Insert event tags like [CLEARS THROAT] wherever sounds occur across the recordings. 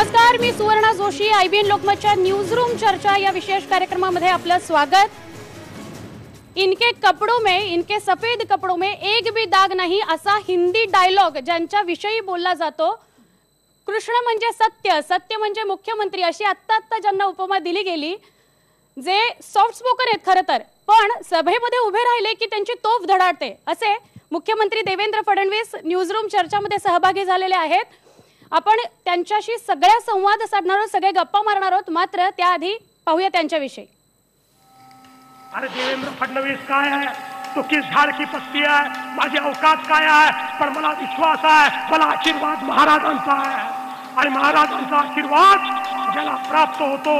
नमस्कार मी सुवर्णा जोशी आयबीएन लोकमतच्या न्यूज रूम चर्चा या विशेष कार्यक्रमामध्ये आपलं स्वागत इनके कपडो मे इनके सफेद कपडो मे एक भी दाग नाही असा हिंदी डायलॉग ज्यांच्या विषयी बोलला जातो कृष्ण म्हणजे सत्य सत्य म्हणजे मुख्यमंत्री अशी आत्ता आत्ता ज्यांना उपमा दिली गेली जे सॉफ्ट स्पोकर आहेत खरं तर पण सभेमध्ये उभे राहिले की त्यांची तोफ धडाडते असे मुख्यमंत्री देवेंद्र फडणवीस न्यूज न्यूजरूम चर्चामध्ये सहभागी झालेले आहेत आपण त्यांच्याशी सगळ्या संवाद साधणार आहोत सगळे गप्पा मारणार आहोत मात्र त्याआधी पाहूया त्यांच्याविषयी अरे देवेंद्र फडणवीस काय आहे तो किस झाड की पस्ती आहे माझे अवकाश काय आहे पण मला विश्वास आहे मला आशीर्वाद महाराजांचा आहे आणि महाराजांचा आशीर्वाद ज्याला प्राप्त होतो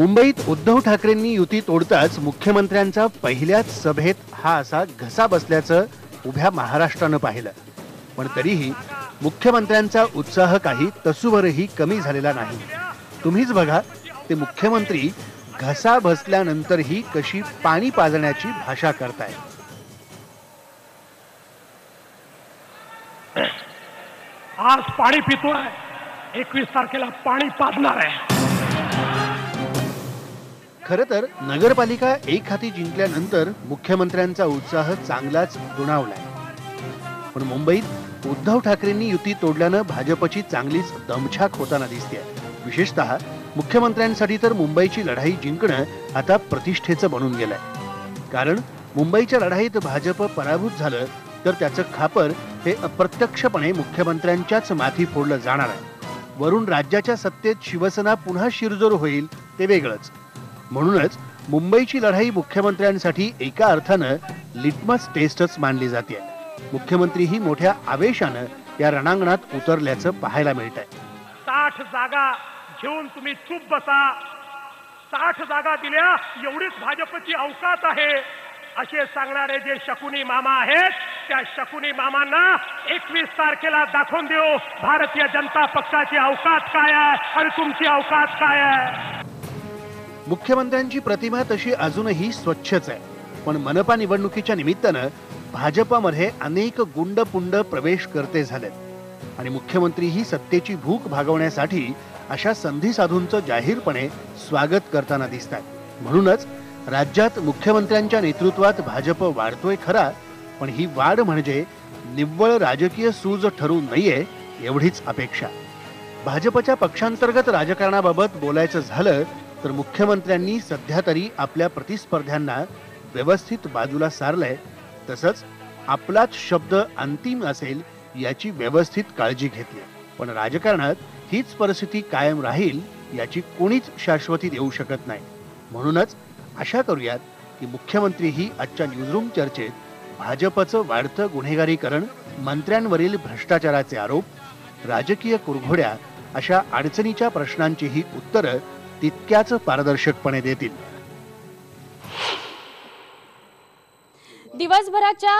मुंबईत उद्धव ठाकरेंनी युती तोडताच मुख्यमंत्र्यांचा पहिल्याच सभेत हा असा घसा बसल्याचं उभ्या महाराष्ट्रानं पाहिलं पण तरीही मुख्यमंत्र्यांचा उत्साह काही तसूभरही कमी झालेला नाही तुम्हीच बघा ते मुख्यमंत्री घसा बसल्यानंतरही कशी पाणी पाजण्याची भाषा करताय आज पाणी पितोय एकवीस तारखेला पाणी पाजणार आहे खरं तर नगरपालिका एक हाती जिंकल्यानंतर मुख्यमंत्र्यांचा उत्साह चांगलाच दुणावलाय पण मुंबईत उद्धव ठाकरेंनी युती तोडल्यानं भाजपची चांगलीच दमछाक होताना दिसते विशेषतः मुख्यमंत्र्यांसाठी तर मुंबईची लढाई जिंकणं आता प्रतिष्ठेचं बनून गेलंय कारण मुंबईच्या लढाईत भाजप पराभूत झालं तर त्याचं खापर हे अप्रत्यक्षपणे मुख्यमंत्र्यांच्याच माथी फोडलं जाणार आहे वरून राज्याच्या सत्तेत शिवसेना पुन्हा शिरजोर होईल ते वेगळंच म्हणूनच मुंबईची लढाई मुख्यमंत्र्यांसाठी एका अर्थानं लिटमस टेस्टच मानली जाते मुख्यमंत्रीही मोठ्या आवेशानं या रणांगणात उतरल्याचं पाहायला मिळत आहे साठ जागा घेऊन तुम्ही चूप बसा साठ जागा दिल्या एवढीच भाजपची अवकात आहे असे सांगणारे जे शकुनी मामा आहेत त्या शकुनी मामांना एकवीस तारखेला दाखवून देऊ भारतीय जनता पक्षाची अवकात काय आहे आणि तुमची अवकात काय आहे मुख्यमंत्र्यांची प्रतिमा तशी अजूनही स्वच्छच आहे पण मनपा निवडणुकीच्या निमित्तानं भाजपामध्ये अनेक गुंडपुंड प्रवेश करते झालेत आणि मुख्यमंत्री ही सत्तेची भूक भागवण्यासाठी अशा संधी साधूंचं जाहीरपणे स्वागत करताना दिसतात म्हणूनच राज्यात मुख्यमंत्र्यांच्या नेतृत्वात भाजप वाढतोय खरा पण ही वाढ म्हणजे निव्वळ राजकीय सूज ठरू नये एवढीच अपेक्षा भाजपच्या पक्षांतर्गत राजकारणाबाबत बोलायचं झालं तर मुख्यमंत्र्यांनी सध्या तरी आपल्या प्रतिस्पर्ध्यांना व्यवस्थित बाजूला सारलंय तसंच आपलाच शब्द अंतिम असेल याची व्यवस्थित काळजी घेतली पण राजकारणात हीच परिस्थिती कायम राहील याची कोणीच शाश्वती देऊ शकत नाही म्हणूनच आशा करूयात की मुख्यमंत्री ही आजच्या न्यूजरूम चर्चेत भाजपचं वाढतं गुन्हेगारीकरण मंत्र्यांवरील भ्रष्टाचाराचे आरोप राजकीय कुरघोड्या अशा अडचणीच्या प्रश्नांचीही उत्तरं तितक्याच पारदर्शकपणे देतील दिवसभराच्या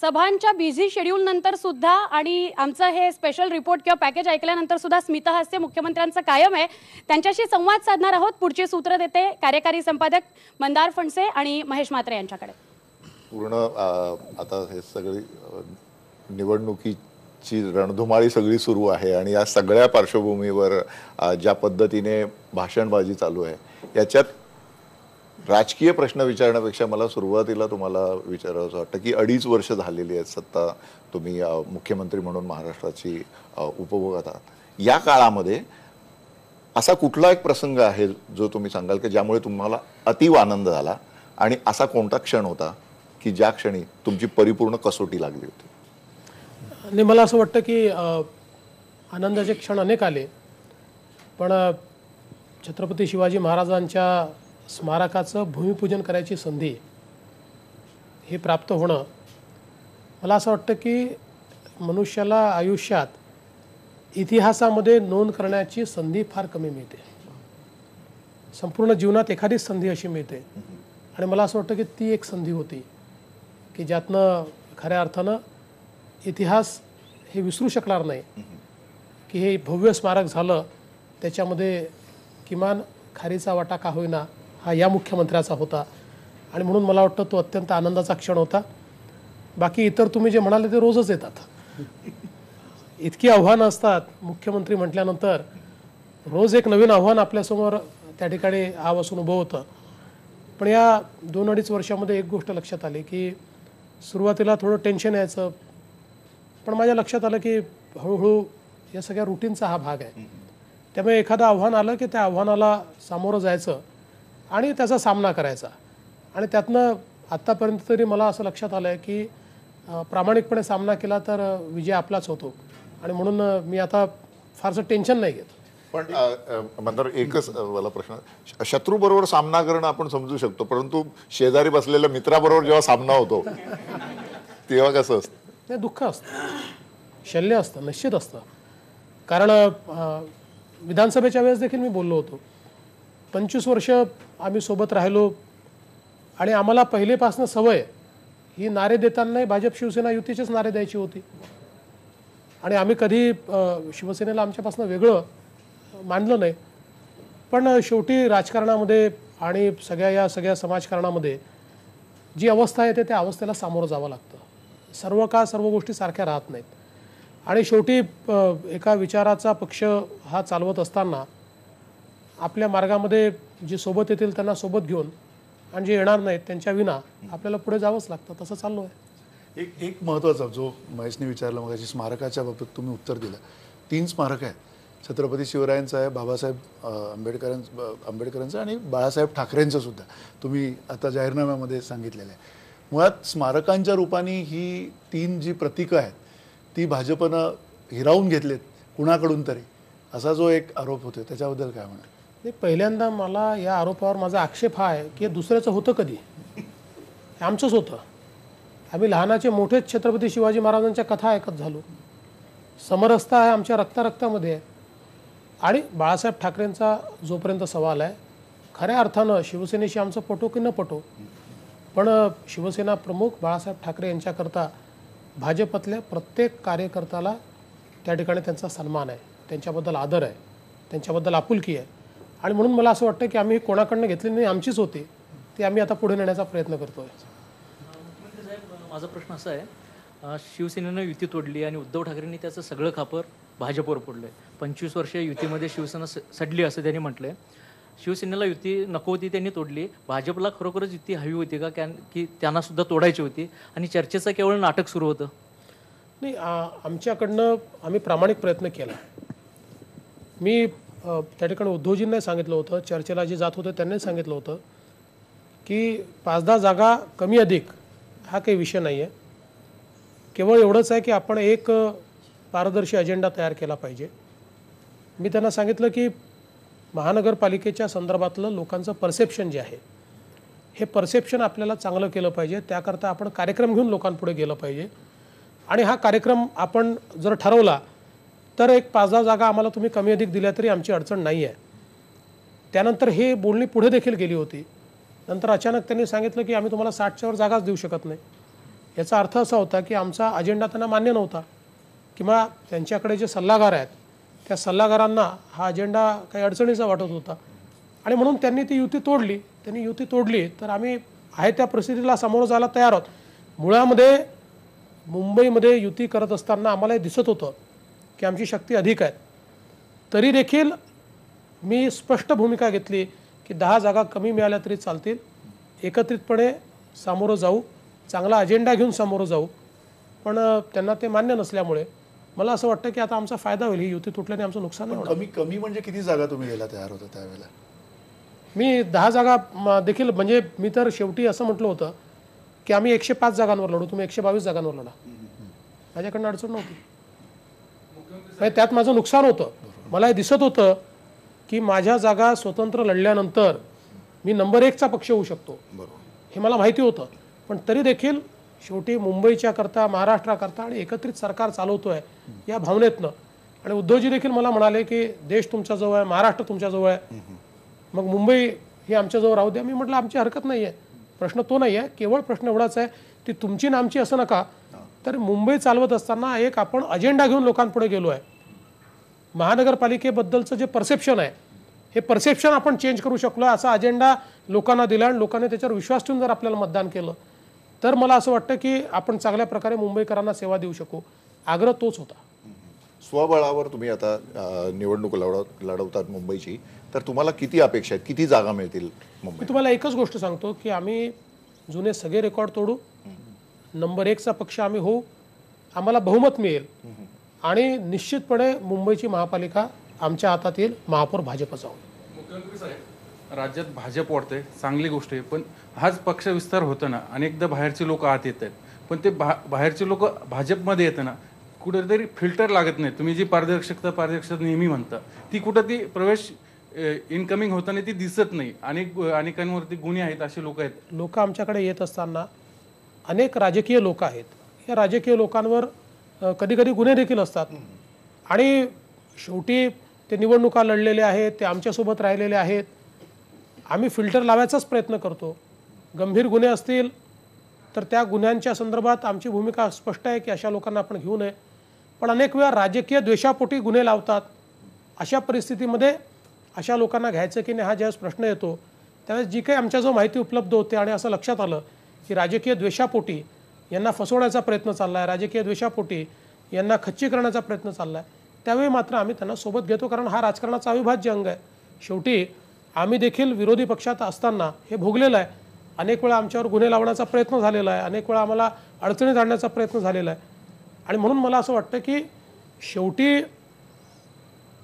सभांच्या बिझी शेड्यूल नंतर सुद्धा आणि आमचं हे स्पेशल रिपोर्ट किंवा पॅकेज ऐकल्यानंतर सुद्धा स्मिता हस्ते मुख्यमंत्र्यांचं कायम आहे त्यांच्याशी संवाद साधणार आहोत पुढचे सूत्र देते कार्यकारी संपादक मंदार फणसे आणि महेश मात्रे यांच्याकडे पूर्ण आता हे सगळी निवडणुकी ची रणधुमाळी सगळी सुरू आहे आणि या सगळ्या पार्श्वभूमीवर ज्या पद्धतीने भाषणबाजी चालू आहे याच्यात राजकीय प्रश्न विचारण्यापेक्षा मला सुरुवातीला तुम्हाला असं वाटतं की अडीच वर्ष झालेली आहेत सत्ता तुम्ही मुख्यमंत्री म्हणून महाराष्ट्राची उपभोगत आहात या काळामध्ये असा कुठला एक प्रसंग आहे जो तुम्ही सांगाल की ज्यामुळे तुम्हाला अतीव आनंद झाला आणि असा कोणता क्षण होता की ज्या क्षणी तुमची परिपूर्ण कसोटी लागली होती आणि मला असं वाटतं की आनंदाचे क्षण अनेक आले पण छत्रपती शिवाजी महाराजांच्या स्मारकाचं भूमिपूजन करायची संधी हे प्राप्त होणं मला असं वाटतं की मनुष्याला आयुष्यात इतिहासामध्ये नोंद करण्याची संधी फार कमी मिळते संपूर्ण जीवनात एखादीच संधी अशी मिळते आणि मला असं वाटतं की ती एक संधी होती की ज्यातनं खऱ्या अर्थानं इतिहास हे विसरू शकणार नाही की हे भव्य स्मारक झालं त्याच्यामध्ये किमान खारीचा वाटा का होईना हा या मुख्यमंत्र्याचा होता आणि म्हणून मला वाटतं तो अत्यंत आनंदाचा क्षण होता बाकी इतर तुम्ही जे म्हणाले ते रोजच येतात इतकी आव्हानं असतात मुख्यमंत्री म्हटल्यानंतर रोज एक नवीन आव्हान आपल्यासमोर त्या ठिकाणी आवासून उभं होतं पण या दोन अडीच वर्षामध्ये एक गोष्ट लक्षात आली की सुरुवातीला थोडं टेन्शन यायचं पण माझ्या लक्षात आलं की हळूहळू या सगळ्या रुटीनचा हा भाग आहे त्यामुळे एखादं आव्हान आलं की त्या आव्हानाला सामोरं जायचं आणि त्याचा सामना करायचा आणि त्यातनं आत्तापर्यंत तरी मला असं लक्षात आलं आहे की प्रामाणिकपणे सामना केला तर विजय आपलाच होतो आणि म्हणून मी आता फारसं टेन्शन नाही घेत पण मंदार एकच मला प्रश्न शत्रूबरोबर सामना करणं आपण समजू शकतो परंतु शेजारी बसलेल्या मित्राबरोबर जेव्हा सामना होतो तेव्हा कसं असतं ते दुःख असतं शल्य असतं निश्चित असतं कारण विधानसभेच्या वेळेस देखील मी बोललो होतो पंचवीस वर्ष आम्ही सोबत राहिलो आणि आम्हाला पहिलेपासून सवय ही नारे देतानाही भाजप शिवसेना युतीचेच नारे द्यायची होती आणि आम्ही कधी शिवसेनेला आमच्यापासून वेगळं मानलं नाही पण शेवटी राजकारणामध्ये आणि सगळ्या या सगळ्या समाजकारणामध्ये जी अवस्था येते त्या अवस्थेला सामोरं जावं लागतं सर्व का सर्व गोष्टी सारख्या राहत नाहीत आणि शेवटी एका विचाराचा पक्ष हा चालवत असताना आपल्या मार्गामध्ये जे सोबत येतील त्यांना सोबत घेऊन आणि जे येणार नाहीत त्यांच्या विना आपल्याला पुढे जावंच लागतं तसं चाललो आहे एक एक महत्त्वाचा जो महेशने विचारला मग स्मारकाच्या बाबतीत तुम्ही उत्तर दिलं तीन स्मारक आहेत छत्रपती शिवरायांचं आहे बाबासाहेब आंबेडकरांचं आंबेडकरांचं आणि बाळासाहेब ठाकरेंचं सुद्धा तुम्ही आता जाहीरनाम्यामध्ये सांगितलेलं आहे मुळात स्मारकांच्या रूपाने ही तीन जी प्रतीकं आहेत ती भाजपनं हिरावून घेतलेत कुणाकडून तरी असा जो एक आरोप होतो त्याच्याबद्दल काय म्हणतात पहिल्यांदा मला या आरोपावर माझा आक्षेप हा आहे की दुसऱ्याचं होतं कधी आमचंच होतं आम्ही लहानाचे मोठेच छत्रपती शिवाजी महाराजांच्या कथा ऐकत झालो समरसता आहे आमच्या रक्तारक्तामध्ये आहे आणि बाळासाहेब ठाकरेंचा जोपर्यंत सवाल आहे खऱ्या अर्थानं शिवसेनेशी आमचं पटो की न पटो पण शिवसेना प्रमुख बाळासाहेब ठाकरे यांच्याकरता भाजपातल्या प्रत्येक कार्यकर्त्याला त्या ठिकाणी त्यांचा सन्मान आहे त्यांच्याबद्दल आदर आहे त्यांच्याबद्दल आपुलकी आहे आणि म्हणून मला असं वाटतं की आम्ही कोणाकडनं घेतली नाही आमचीच होती ती आम्ही आता पुढे नेण्याचा प्रयत्न करतोय माझा प्रश्न असा आहे शिवसेनेनं युती तोडली आणि उद्धव ठाकरेंनी त्याचं सगळं खापर भाजपवर पडलं पंचवीस वर्ष युतीमध्ये शिवसेना सडली असं त्यांनी म्हटलंय शिवसेनेला युती नको होती त्यांनी तोडली भाजपला खरोखरच युती हवी होती का कॅन की त्यांना सुद्धा तोडायची होती आणि चर्चेचं केवळ नाटक सुरू होतं नाही आमच्याकडनं आम्ही प्रामाणिक प्रयत्न केला मी त्या ठिकाणी उद्धवजींना सांगितलं होतं चर्चेला जे जात होतं त्यांनी सांगितलं होतं की पाच दहा जागा कमी अधिक हा काही विषय नाही आहे केवळ एवढंच आहे की आपण एक पारदर्शी अजेंडा तयार केला पाहिजे मी त्यांना सांगितलं की महानगरपालिकेच्या संदर्भातलं लोकांचं परसेप्शन जे आहे हे परसेप्शन आपल्याला चांगलं केलं पाहिजे त्याकरता आपण कार्यक्रम घेऊन लोकांपुढे गेलं पाहिजे आणि हा कार्यक्रम आपण जर ठरवला तर एक पाच दहा जागा आम्हाला तुम्ही कमी अधिक दिल्या तरी आमची अडचण नाही आहे त्यानंतर हे बोलणी पुढे देखील गेली होती नंतर अचानक त्यांनी सांगितलं की आम्ही तुम्हाला साठच्यावर जागाच देऊ शकत नाही याचा अर्थ असा होता की आमचा अजेंडा त्यांना मान्य नव्हता किंवा त्यांच्याकडे जे सल्लागार आहेत त्या सल्लागारांना हा अजेंडा काही अडचणीचा वाटत होता आणि म्हणून त्यांनी ती युती तोडली त्यांनी युती तोडली तर आम्ही आहे त्या परिस्थितीला सामोरं जायला तयार आहोत मुळामध्ये मुंबईमध्ये युती करत असताना आम्हाला दिसत होतं की आमची शक्ती अधिक आहे तरी देखील मी स्पष्ट भूमिका घेतली की दहा जागा कमी मिळाल्या तरी चालतील एकत्रितपणे सामोरं जाऊ चांगला अजेंडा घेऊन सामोरं जाऊ पण त्यांना ते मान्य नसल्यामुळे मला असं वाटतं की आता आमचा फायदा होईल ही युती तुटल्याने आमचं नुकसान नाही होणार. कमी कमी म्हणजे किती जागा तुम्ही द्यायला तयार होता त्यावेळेला मी दहा जागा देखील म्हणजे मी तर शेवटी असं म्हटलं होतं की आम्ही एकशे पाच जागांवर लढू तुम्ही एकशे बावीस जागांवर लढा माझ्याकडनं अडचण नव्हती म्हणजे त्यात माझं नुकसान होतं मला हे दिसत होतं की माझ्या जागा स्वतंत्र लढल्यानंतर मी नंबर एकचा पक्ष होऊ शकतो हे मला माहिती होतं पण तरी देखील शेवटी मुंबईच्या करता महाराष्ट्राकरता आणि एकत्रित सरकार चालवतो आहे या भावनेतनं आणि उद्धवजी देखील मला म्हणाले की देश तुमच्याजवळ आहे महाराष्ट्र तुमच्याजवळ आहे मग मुंबई ही आमच्याजवळ राहू द्या मी म्हटलं आमची हरकत नाही आहे प्रश्न तो नाही आहे केवळ प्रश्न एवढाच आहे की तुमची नामची असं नका तर मुंबई चालवत असताना एक आपण अजेंडा घेऊन लोकांपुढे गेलो आहे महानगरपालिकेबद्दलचं जे परसेप्शन आहे हे परसेप्शन आपण चेंज करू शकलो असा अजेंडा लोकांना दिला आणि लोकांनी त्याच्यावर विश्वास ठेवून जर आपल्याला मतदान केलं तर मला असं वाटतं की आपण चांगल्या प्रकारे मुंबईकरांना सेवा देऊ शकू आग्रह तोच होता स्वबळावर तुम्ही आता निवडणूक लढव लढवतात मुंबईची तर तुम्हाला किती अपेक्षा आहेत किती जागा मिळतील मी तुम्हाला एकच गोष्ट सांगतो की आम्ही जुने सगळे रेकॉर्ड तोडू नंबर एकचा पक्ष आम्ही होऊ आम्हाला बहुमत मिळेल आणि निश्चितपणे मुंबईची महापालिका आमच्या हातात येईल महापौर भाजपचा होईल राज्यात भाजप वाढतंय चांगली गोष्ट आहे पण हाच पक्ष विस्तार होताना अनेकदा बाहेरचे लोक आत येत आहेत पण ते बा बाहेरचे लोक भाजपमध्ये ना कुठेतरी फिल्टर लागत नाही तुम्ही जी पारदर्शकता पारदर्शकता नेहमी म्हणता ती कुठं ती प्रवेश इनकमिंग होताना ती दिसत नाही अनेक अनेकांवरती गुन्हे आहेत असे लोक आहेत लोक आमच्याकडे येत असताना अनेक राजकीय लोक आहेत या राजकीय लोकांवर कधी कधी गुन्हे देखील असतात आणि शेवटी ते निवडणुका लढलेले आहेत ते आमच्यासोबत राहिलेले आहेत आम्ही फिल्टर लावायचाच प्रयत्न करतो गंभीर गुन्हे असतील तर त्या गुन्ह्यांच्या संदर्भात आमची भूमिका स्पष्ट आहे की अशा लोकांना आपण घेऊ नये पण अनेक वेळा राजकीय द्वेषापोटी गुन्हे लावतात अशा परिस्थितीमध्ये अशा लोकांना घ्यायचं की नाही हा ज्यावेळेस प्रश्न येतो त्यावेळेस जी काही आमच्याजवळ माहिती उपलब्ध होते आणि असं लक्षात आलं की राजकीय द्वेषापोटी यांना फसवण्याचा प्रयत्न चालला आहे राजकीय द्वेषापोटी यांना खच्ची करण्याचा प्रयत्न चालला आहे त्यावेळी मात्र आम्ही त्यांना सोबत घेतो कारण हा राजकारणाचा अविभाज्य अंग आहे शेवटी आम्ही देखील विरोधी पक्षात असताना हे भोगलेलं आहे अनेक वेळा आमच्यावर गुन्हे लावण्याचा प्रयत्न झालेला आहे अनेक वेळा आम्हाला अडचणीत आणण्याचा प्रयत्न झालेला आहे आणि म्हणून मला असं वाटतं की शेवटी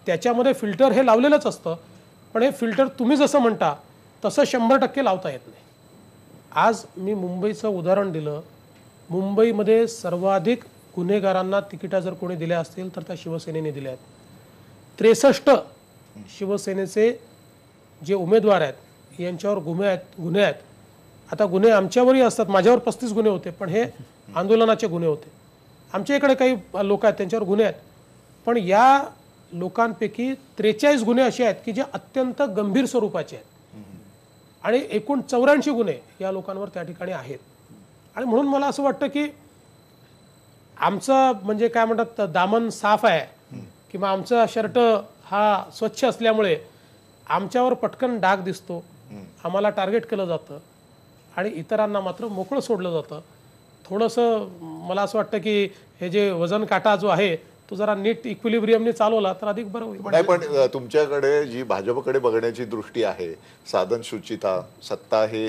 त्याच्यामध्ये फिल्टर हे लावलेलंच असतं पण हे फिल्टर तुम्ही जसं म्हणता तसं शंभर टक्के लावता येत नाही आज मी मुंबईचं उदाहरण दिलं मुंबईमध्ये सर्वाधिक गुन्हेगारांना तिकिटा जर कोणी दिल्या असतील तर त्या शिवसेनेने दिल्या आहेत त्रेसष्ट शिवसेनेचे जे उमेदवार आहेत यांच्यावर गुन्हे आहेत गुन्हे आहेत आता गुन्हे आमच्यावरही असतात माझ्यावर पस्तीस गुन्हे होते पण हे आंदोलनाचे गुन्हे होते आमच्या इकडे काही लोक आहेत त्यांच्यावर गुन्हे आहेत पण या लोकांपैकी त्रेचाळीस गुन्हे असे आहेत की जे अत्यंत गंभीर स्वरूपाचे आहेत आणि एकूण चौऱ्याऐंशी गुन्हे या लोकांवर त्या ठिकाणी आहेत आणि म्हणून मला असं वाटतं की आमचं म्हणजे काय म्हणतात दामन साफ आहे किंवा आमचा शर्ट हा स्वच्छ असल्यामुळे आमच्यावर पटकन डाग दिसतो आम्हाला टार्गेट केलं जातं आणि इतरांना मात्र मोकळं सोडलं जातं थोडंसं मला असं वाटतं की हे जे वजन काटा जो आहे तो जरा नीट इक्विलिब्रियमने चालवला तर अधिक बरं होईल पण तुमच्याकडे जी भाजपकडे बघण्याची दृष्टी आहे साधन शुचिता सत्ता हे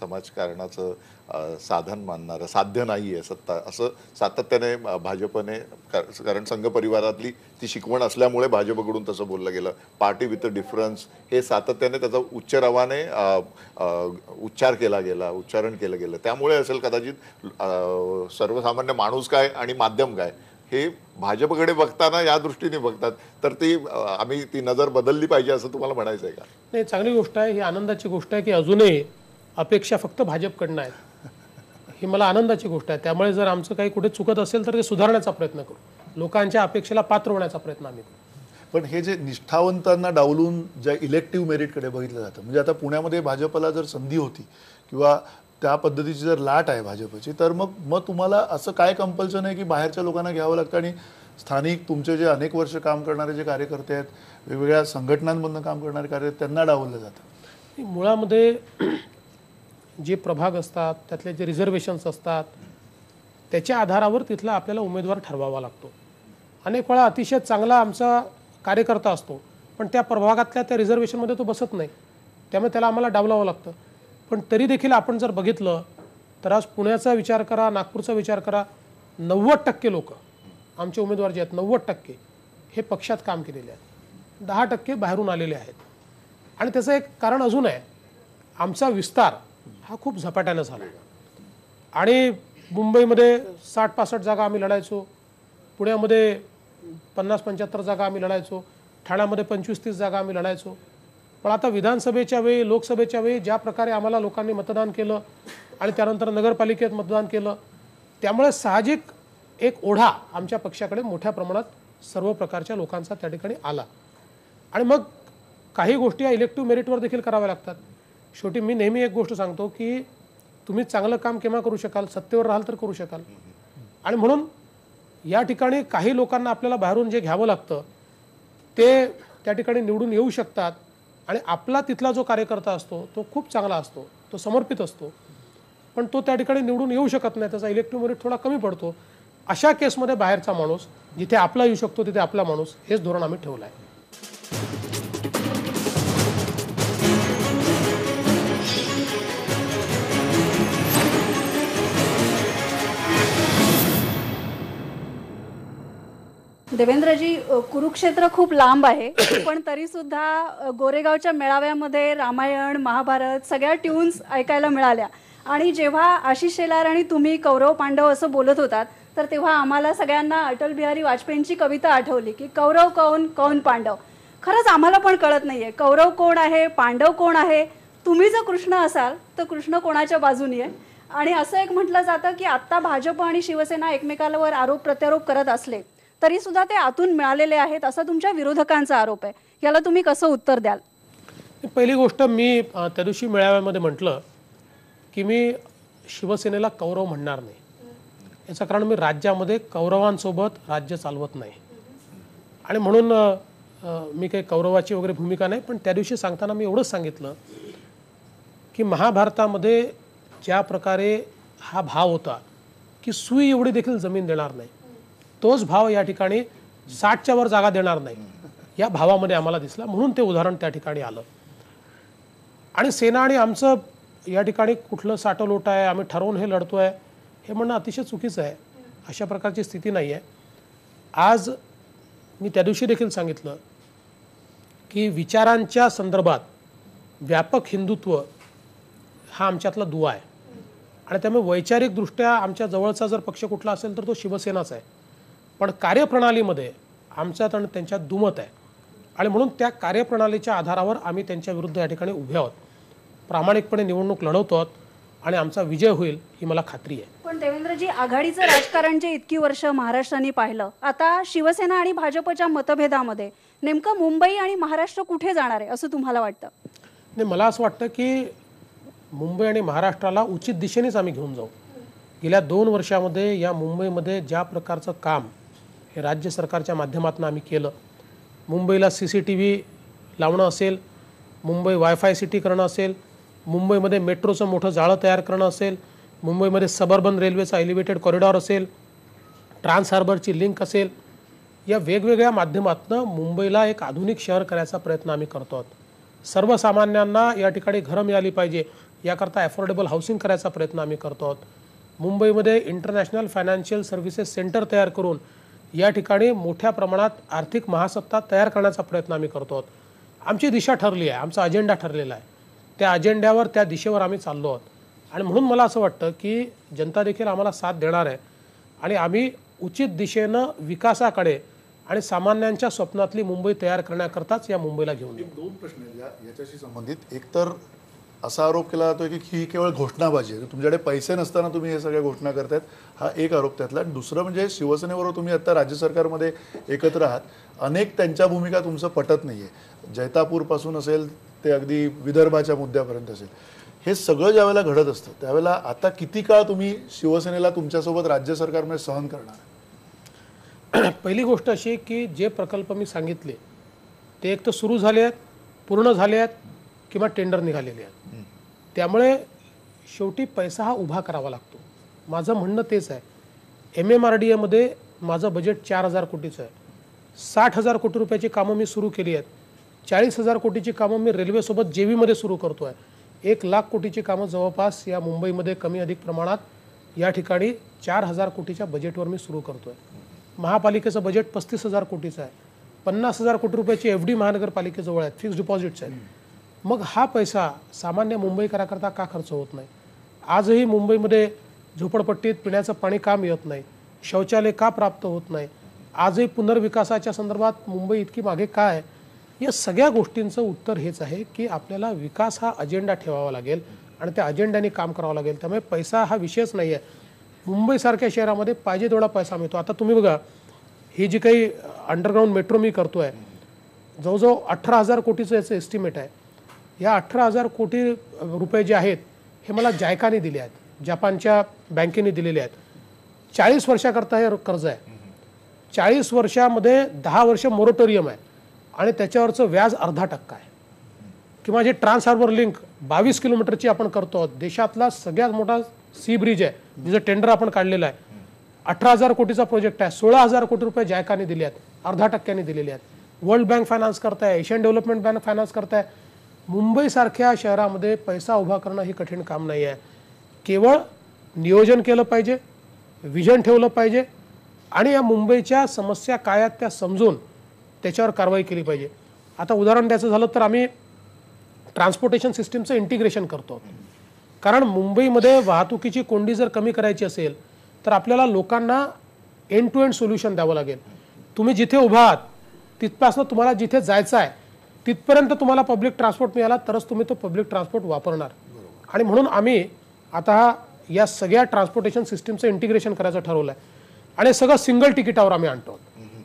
समाजकारणाचं साधन मानणारं साध्य नाही आहे सत्ता असं सातत्याने भाजपने कारण संघ परिवारातली ती शिकवण असल्यामुळे भाजपकडून तसं बोललं गेलं पार्टी विथ अ डिफरन्स हे सातत्याने त्याचा उच्चरवाने उच्चार केला गेला उच्चारण केलं गेलं त्यामुळे असेल कदाचित सर्वसामान्य माणूस काय आणि माध्यम काय हे भाजपकडे बघताना या दृष्टीने बघतात तर ती आम्ही ती नजर बदलली पाहिजे असं तुम्हाला म्हणायचं आहे का नाही चांगली गोष्ट आहे ही आनंदाची गोष्ट आहे की अजूनही अपेक्षा फक्त भाजपकडनं आहेत ही मला आनंदाची गोष्ट आहे त्यामुळे जर आमचं काही कुठे चुकत असेल तर ते सुधारण्याचा प्रयत्न करू लोकांच्या अपेक्षेला पात्र होण्याचा प्रयत्न आम्ही करू पण हे जे निष्ठावंतांना डावलून ज्या इलेक्टिव्ह मेरिटकडे बघितलं जातं म्हणजे आता पुण्यामध्ये भाजपला जर संधी होती किंवा त्या पद्धतीची जर लाट आहे भाजपची तर मग मग तुम्हाला असं काय कंपल्सन आहे की बाहेरच्या लोकांना घ्यावं लागतं आणि स्थानिक तुमचे जे अनेक वर्ष काम करणारे जे कार्यकर्ते आहेत वेगवेगळ्या संघटनांमधून काम करणारे कार्य त्यांना डावलं जातं मुळामध्ये जे प्रभाग असतात त्यातले जे रिझर्वेशन्स असतात त्याच्या आधारावर तिथला आपल्याला उमेदवार ठरवावा लागतो अनेक वेळा अतिशय चांगला आमचा कार्यकर्ता असतो पण त्या प्रभागातल्या त्या रिझर्वेशनमध्ये तो बसत नाही त्यामुळे त्याला आम्हाला डावलावं लागतं पण तरी देखील आपण जर बघितलं तर आज पुण्याचा विचार करा नागपूरचा विचार करा नव्वद टक्के लोक आमचे उमेदवार जे आहेत नव्वद टक्के हे पक्षात काम केलेले आहेत दहा टक्के बाहेरून आलेले आहेत आणि त्याचं एक कारण अजून आहे आमचा विस्तार हा खूप झपाट्यानं झाला आणि मुंबईमध्ये साठ पासष्ट जागा आम्ही लढायचो पुण्यामध्ये पन्नास पंच्याहत्तर जागा आम्ही लढायचो ठाण्यामध्ये पंचवीस तीस जागा आम्ही लढायचो पण आता विधानसभेच्या वेळी लोकसभेच्या वेळी ज्या प्रकारे आम्हाला लोकांनी मतदान केलं आणि त्यानंतर नगरपालिकेत मतदान केलं त्यामुळे साहजिक एक ओढा आमच्या पक्षाकडे मोठ्या प्रमाणात सर्व प्रकारच्या लोकांचा त्या ठिकाणी आला आणि मग काही गोष्टी या इलेक्टिव्ह मेरिटवर देखील कराव्या लागतात शेवटी मी नेहमी एक गोष्ट सांगतो की तुम्ही चांगलं काम केव्हा करू शकाल सत्तेवर राहाल तर करू शकाल आणि म्हणून या ठिकाणी काही लोकांना आपल्याला बाहेरून जे घ्यावं लागतं ते त्या ठिकाणी निवडून येऊ शकतात आणि आपला तिथला जो कार्यकर्ता असतो तो खूप चांगला असतो तो समर्पित असतो पण तो त्या ठिकाणी निवडून येऊ शकत नाही त्याचा इलेक्ट्रिक थोडा कमी पडतो अशा केसमध्ये बाहेरचा माणूस जिथे आपला येऊ शकतो तिथे आपला माणूस हेच धोरण आम्ही ठेवलं आहे देवेंद्रजी कुरुक्षेत्र खूप लांब आहे [COUGHS] पण तरी सुद्धा गोरेगावच्या मेळाव्यामध्ये रामायण महाभारत सगळ्या ट्यून्स ऐकायला मिळाल्या आणि जेव्हा आशिष शेलार आणि तुम्ही कौरव पांडव असं बोलत होतात तर तेव्हा आम्हाला सगळ्यांना अटल बिहारी वाजपेयींची कविता आठवली की कौरव कौन कौन पांडव खरंच आम्हाला पण कळत नाहीये कौरव कोण आहे पांडव कोण आहे तुम्ही जर कृष्ण असाल तर कृष्ण कोणाच्या बाजूनी आहे आणि असं एक म्हटलं जातं की आत्ता भाजप आणि शिवसेना एकमेकांवर आरोप प्रत्यारोप करत असले तरी सुद्धा ते आतून मिळालेले आहेत असा तुमच्या विरोधकांचा आरोप आहे याला तुम्ही कसं उत्तर द्याल पहिली गोष्ट मी त्या दिवशी मेळाव्यामध्ये म्हटलं की मी शिवसेनेला कौरव म्हणणार नाही याचं कारण मी राज्यामध्ये कौरवांसोबत राज्य चालवत नाही आणि म्हणून मी काही कौरवाची वगैरे भूमिका नाही पण त्या दिवशी सांगताना मी एवढंच सांगितलं की महाभारतामध्ये ज्या प्रकारे हा भाव होता की सुई एवढी देखील जमीन देणार नाही तोच भाव या ठिकाणी साठच्या वर जागा देणार नाही या भावामध्ये आम्हाला दिसला म्हणून ते उदाहरण त्या ठिकाणी आलं आणि सेना आणि आमचं या ठिकाणी कुठलं लोट आहे आम्ही ठरवून हे लढतो आहे हे म्हणणं अतिशय चुकीचं आहे अशा प्रकारची स्थिती नाही आहे आज मी त्या दिवशी देखील सांगितलं की विचारांच्या संदर्भात व्यापक हिंदुत्व हा आमच्यातला दुवा आहे आणि त्यामुळे वैचारिकदृष्ट्या आमच्या जवळचा जर पक्ष कुठला असेल तर तो शिवसेनाच आहे पण कार्यप्रणालीमध्ये आमच्यात आणि त्यांच्यात दुमत आहे आणि म्हणून त्या कार्यप्रणालीच्या आधारावर आम्ही त्यांच्या विरुद्ध या ठिकाणी उभे आहोत प्रामाणिकपणे निवडणूक लढवतो आहोत आणि आमचा विजय होईल ही मला खात्री आहे पण देवेंद्रजी आघाडीचं राजकारण जे इतकी वर्ष महाराष्ट्राने पाहिलं आता शिवसेना आणि भाजपच्या मतभेदामध्ये नेमकं मुंबई आणि महाराष्ट्र कुठे जाणार आहे असं तुम्हाला वाटतं नाही मला असं वाटतं की मुंबई आणि महाराष्ट्राला उचित दिशेनेच आम्ही घेऊन जाऊ गेल्या दोन वर्षामध्ये या मुंबईमध्ये ज्या प्रकारचं काम हे राज्य सरकारच्या माध्यमातून आम्ही केलं मुंबईला सी सी टी व्ही लावणं असेल मुंबई वायफाय सिटी करणं असेल मुंबईमध्ये मेट्रोचं मोठं जाळं तयार करणं असेल मुंबईमध्ये सबर्बन रेल्वेचा एलिव्हेटेड कॉरिडॉर असेल ट्रान्स हार्बरची लिंक असेल या वेगवेगळ्या माध्यमातून मुंबईला एक आधुनिक शहर करायचा प्रयत्न आम्ही करतो आहोत सर्वसामान्यांना या ठिकाणी घरं मिळाली पाहिजे याकरता ॲफोर्डेबल हाऊसिंग करायचा प्रयत्न आम्ही करतो आहोत मुंबईमध्ये इंटरनॅशनल फायनान्शियल सर्व्हिसेस सेंटर तयार करून या ठिकाणी मोठ्या प्रमाणात आर्थिक महासत्ता तयार करण्याचा प्रयत्न आम्ही करतो आहोत आमची दिशा ठरली आहे आमचा अजेंडा ठरलेला आहे त्या अजेंड्यावर त्या दिशेवर आम्ही चाललो आहोत आणि म्हणून मला असं वाटतं की जनता देखील आम्हाला साथ देणार आहे आणि आम्ही उचित दिशेनं विकासाकडे आणि सामान्यांच्या स्वप्नातली मुंबई तयार करण्याकरताच या मुंबईला घेऊन दोन प्रश्न याच्याशी संबंधित एकतर असा आरोप केला जातोय की ही केवळ घोषणाबाजी आहे तुमच्याकडे पैसे नसताना तुम्ही हे सगळ्या घोषणा करतायत हा एक आरोप त्यातला दुसरं म्हणजे शिवसेनेबरोबर तुम्ही आता राज्य सरकारमध्ये एकत्र आहात अनेक त्यांच्या भूमिका तुमचं पटत नाही आहे जैतापूरपासून असेल ते अगदी विदर्भाच्या मुद्द्यापर्यंत असेल हे सगळं ज्यावेळेला घडत असतं त्यावेळेला आता किती काळ तुम्ही शिवसेनेला तुमच्यासोबत राज्य सरकारमध्ये सहन करणार [CLEARS THROAT] पहिली गोष्ट अशी की जे प्रकल्प मी सांगितले ते एक तर सुरू झाले आहेत पूर्ण झाले आहेत किंवा टेंडर निघालेले आहेत त्यामुळे शेवटी पैसा हा उभा करावा लागतो माझं म्हणणं तेच आहे एम एम आर डी एमध्ये माझं बजेट चार हजार कोटीचं आहे साठ हजार कोटी रुपयाची कामं मी सुरू केली आहेत चाळीस हजार कोटीची कामं मी रेल्वेसोबत जे व्हीमध्ये सुरू करतो आहे एक लाख कोटीची कामं जवळपास या मुंबईमध्ये कमी अधिक प्रमाणात या ठिकाणी चार हजार कोटीच्या बजेटवर मी सुरू करतो आहे महापालिकेचं बजेट पस्तीस हजार कोटीचं आहे पन्नास हजार कोटी रुपयाची एफ डी महानगरपालिकेजवळ आहेत फिक्स्ड डिपॉझिट्स आहेत मग हा पैसा सामान्य मुंबईकराकरता का खर्च होत नाही आजही मुंबईमध्ये झोपडपट्टीत पिण्याचं पाणी काम येत नाही शौचालय का प्राप्त होत नाही आजही पुनर्विकासाच्या संदर्भात मुंबई इतकी मागे काय या सगळ्या गोष्टींचं उत्तर हेच आहे की आपल्याला विकास हा अजेंडा ठेवावा लागेल आणि त्या अजेंड्याने काम करावं लागेल त्यामुळे पैसा हा विषयच नाही आहे मुंबईसारख्या शहरामध्ये पाहिजे तेवढा पैसा मिळतो आता तुम्ही बघा ही जी काही अंडरग्राऊंड मेट्रो मी करतो आहे जवळजवळ अठरा हजार कोटीचं याचं एस्टिमेट आहे या अठरा हजार कोटी रुपये जे आहेत हे मला जायकाने दिले आहेत जपानच्या बँकेने दिलेले आहेत चाळीस वर्षाकरता हे कर्ज आहे चाळीस वर्षामध्ये दहा वर्ष मोरोटोरियम आहे आणि त्याच्यावरचं व्याज अर्धा टक्का आहे किंवा जे ट्रान्स हार्बर लिंक बावीस किलोमीटरची आपण करतो आहोत देशातला सगळ्यात मोठा सी ब्रिज आहे जिचं म्हणजे टेंडर आपण काढलेला आहे अठरा हजार कोटीचा प्रोजेक्ट आहे सोळा हजार कोटी रुपये जायकाने दिले आहेत अर्धा टक्क्याने दिलेले आहेत वर्ल्ड बँक फायनान्स करताय एशियन डेव्हलपमेंट बँक फायनान्स करताय मुंबईसारख्या शहरामध्ये पैसा उभा करणं हे कठीण काम नाही आहे केवळ नियोजन केलं पाहिजे विजन ठेवलं पाहिजे आणि या मुंबईच्या समस्या काय आहेत त्या समजून त्याच्यावर कारवाई केली पाहिजे आता उदाहरण द्यायचं झालं तर आम्ही ट्रान्सपोर्टेशन सिस्टीमचं इंटिग्रेशन करतो कारण मुंबईमध्ये वाहतुकीची कोंडी जर कमी करायची असेल तर आपल्याला लोकांना एंड टू एंड सोल्युशन द्यावं लागेल तुम्ही जिथे उभा आहात तिथपासनं तुम्हाला जिथे जायचं आहे तिथपर्यंत तुम्हाला पब्लिक ट्रान्सपोर्ट मिळाला तरच तुम्ही तो पब्लिक ट्रान्सपोर्ट वापरणार आणि म्हणून आम्ही आता या सगळ्या ट्रान्सपोर्टेशन सिस्टीमचं इंटिग्रेशन करायचं ठरवलं आहे आणि सगळं सिंगल तिकिटावर आम्ही आणतो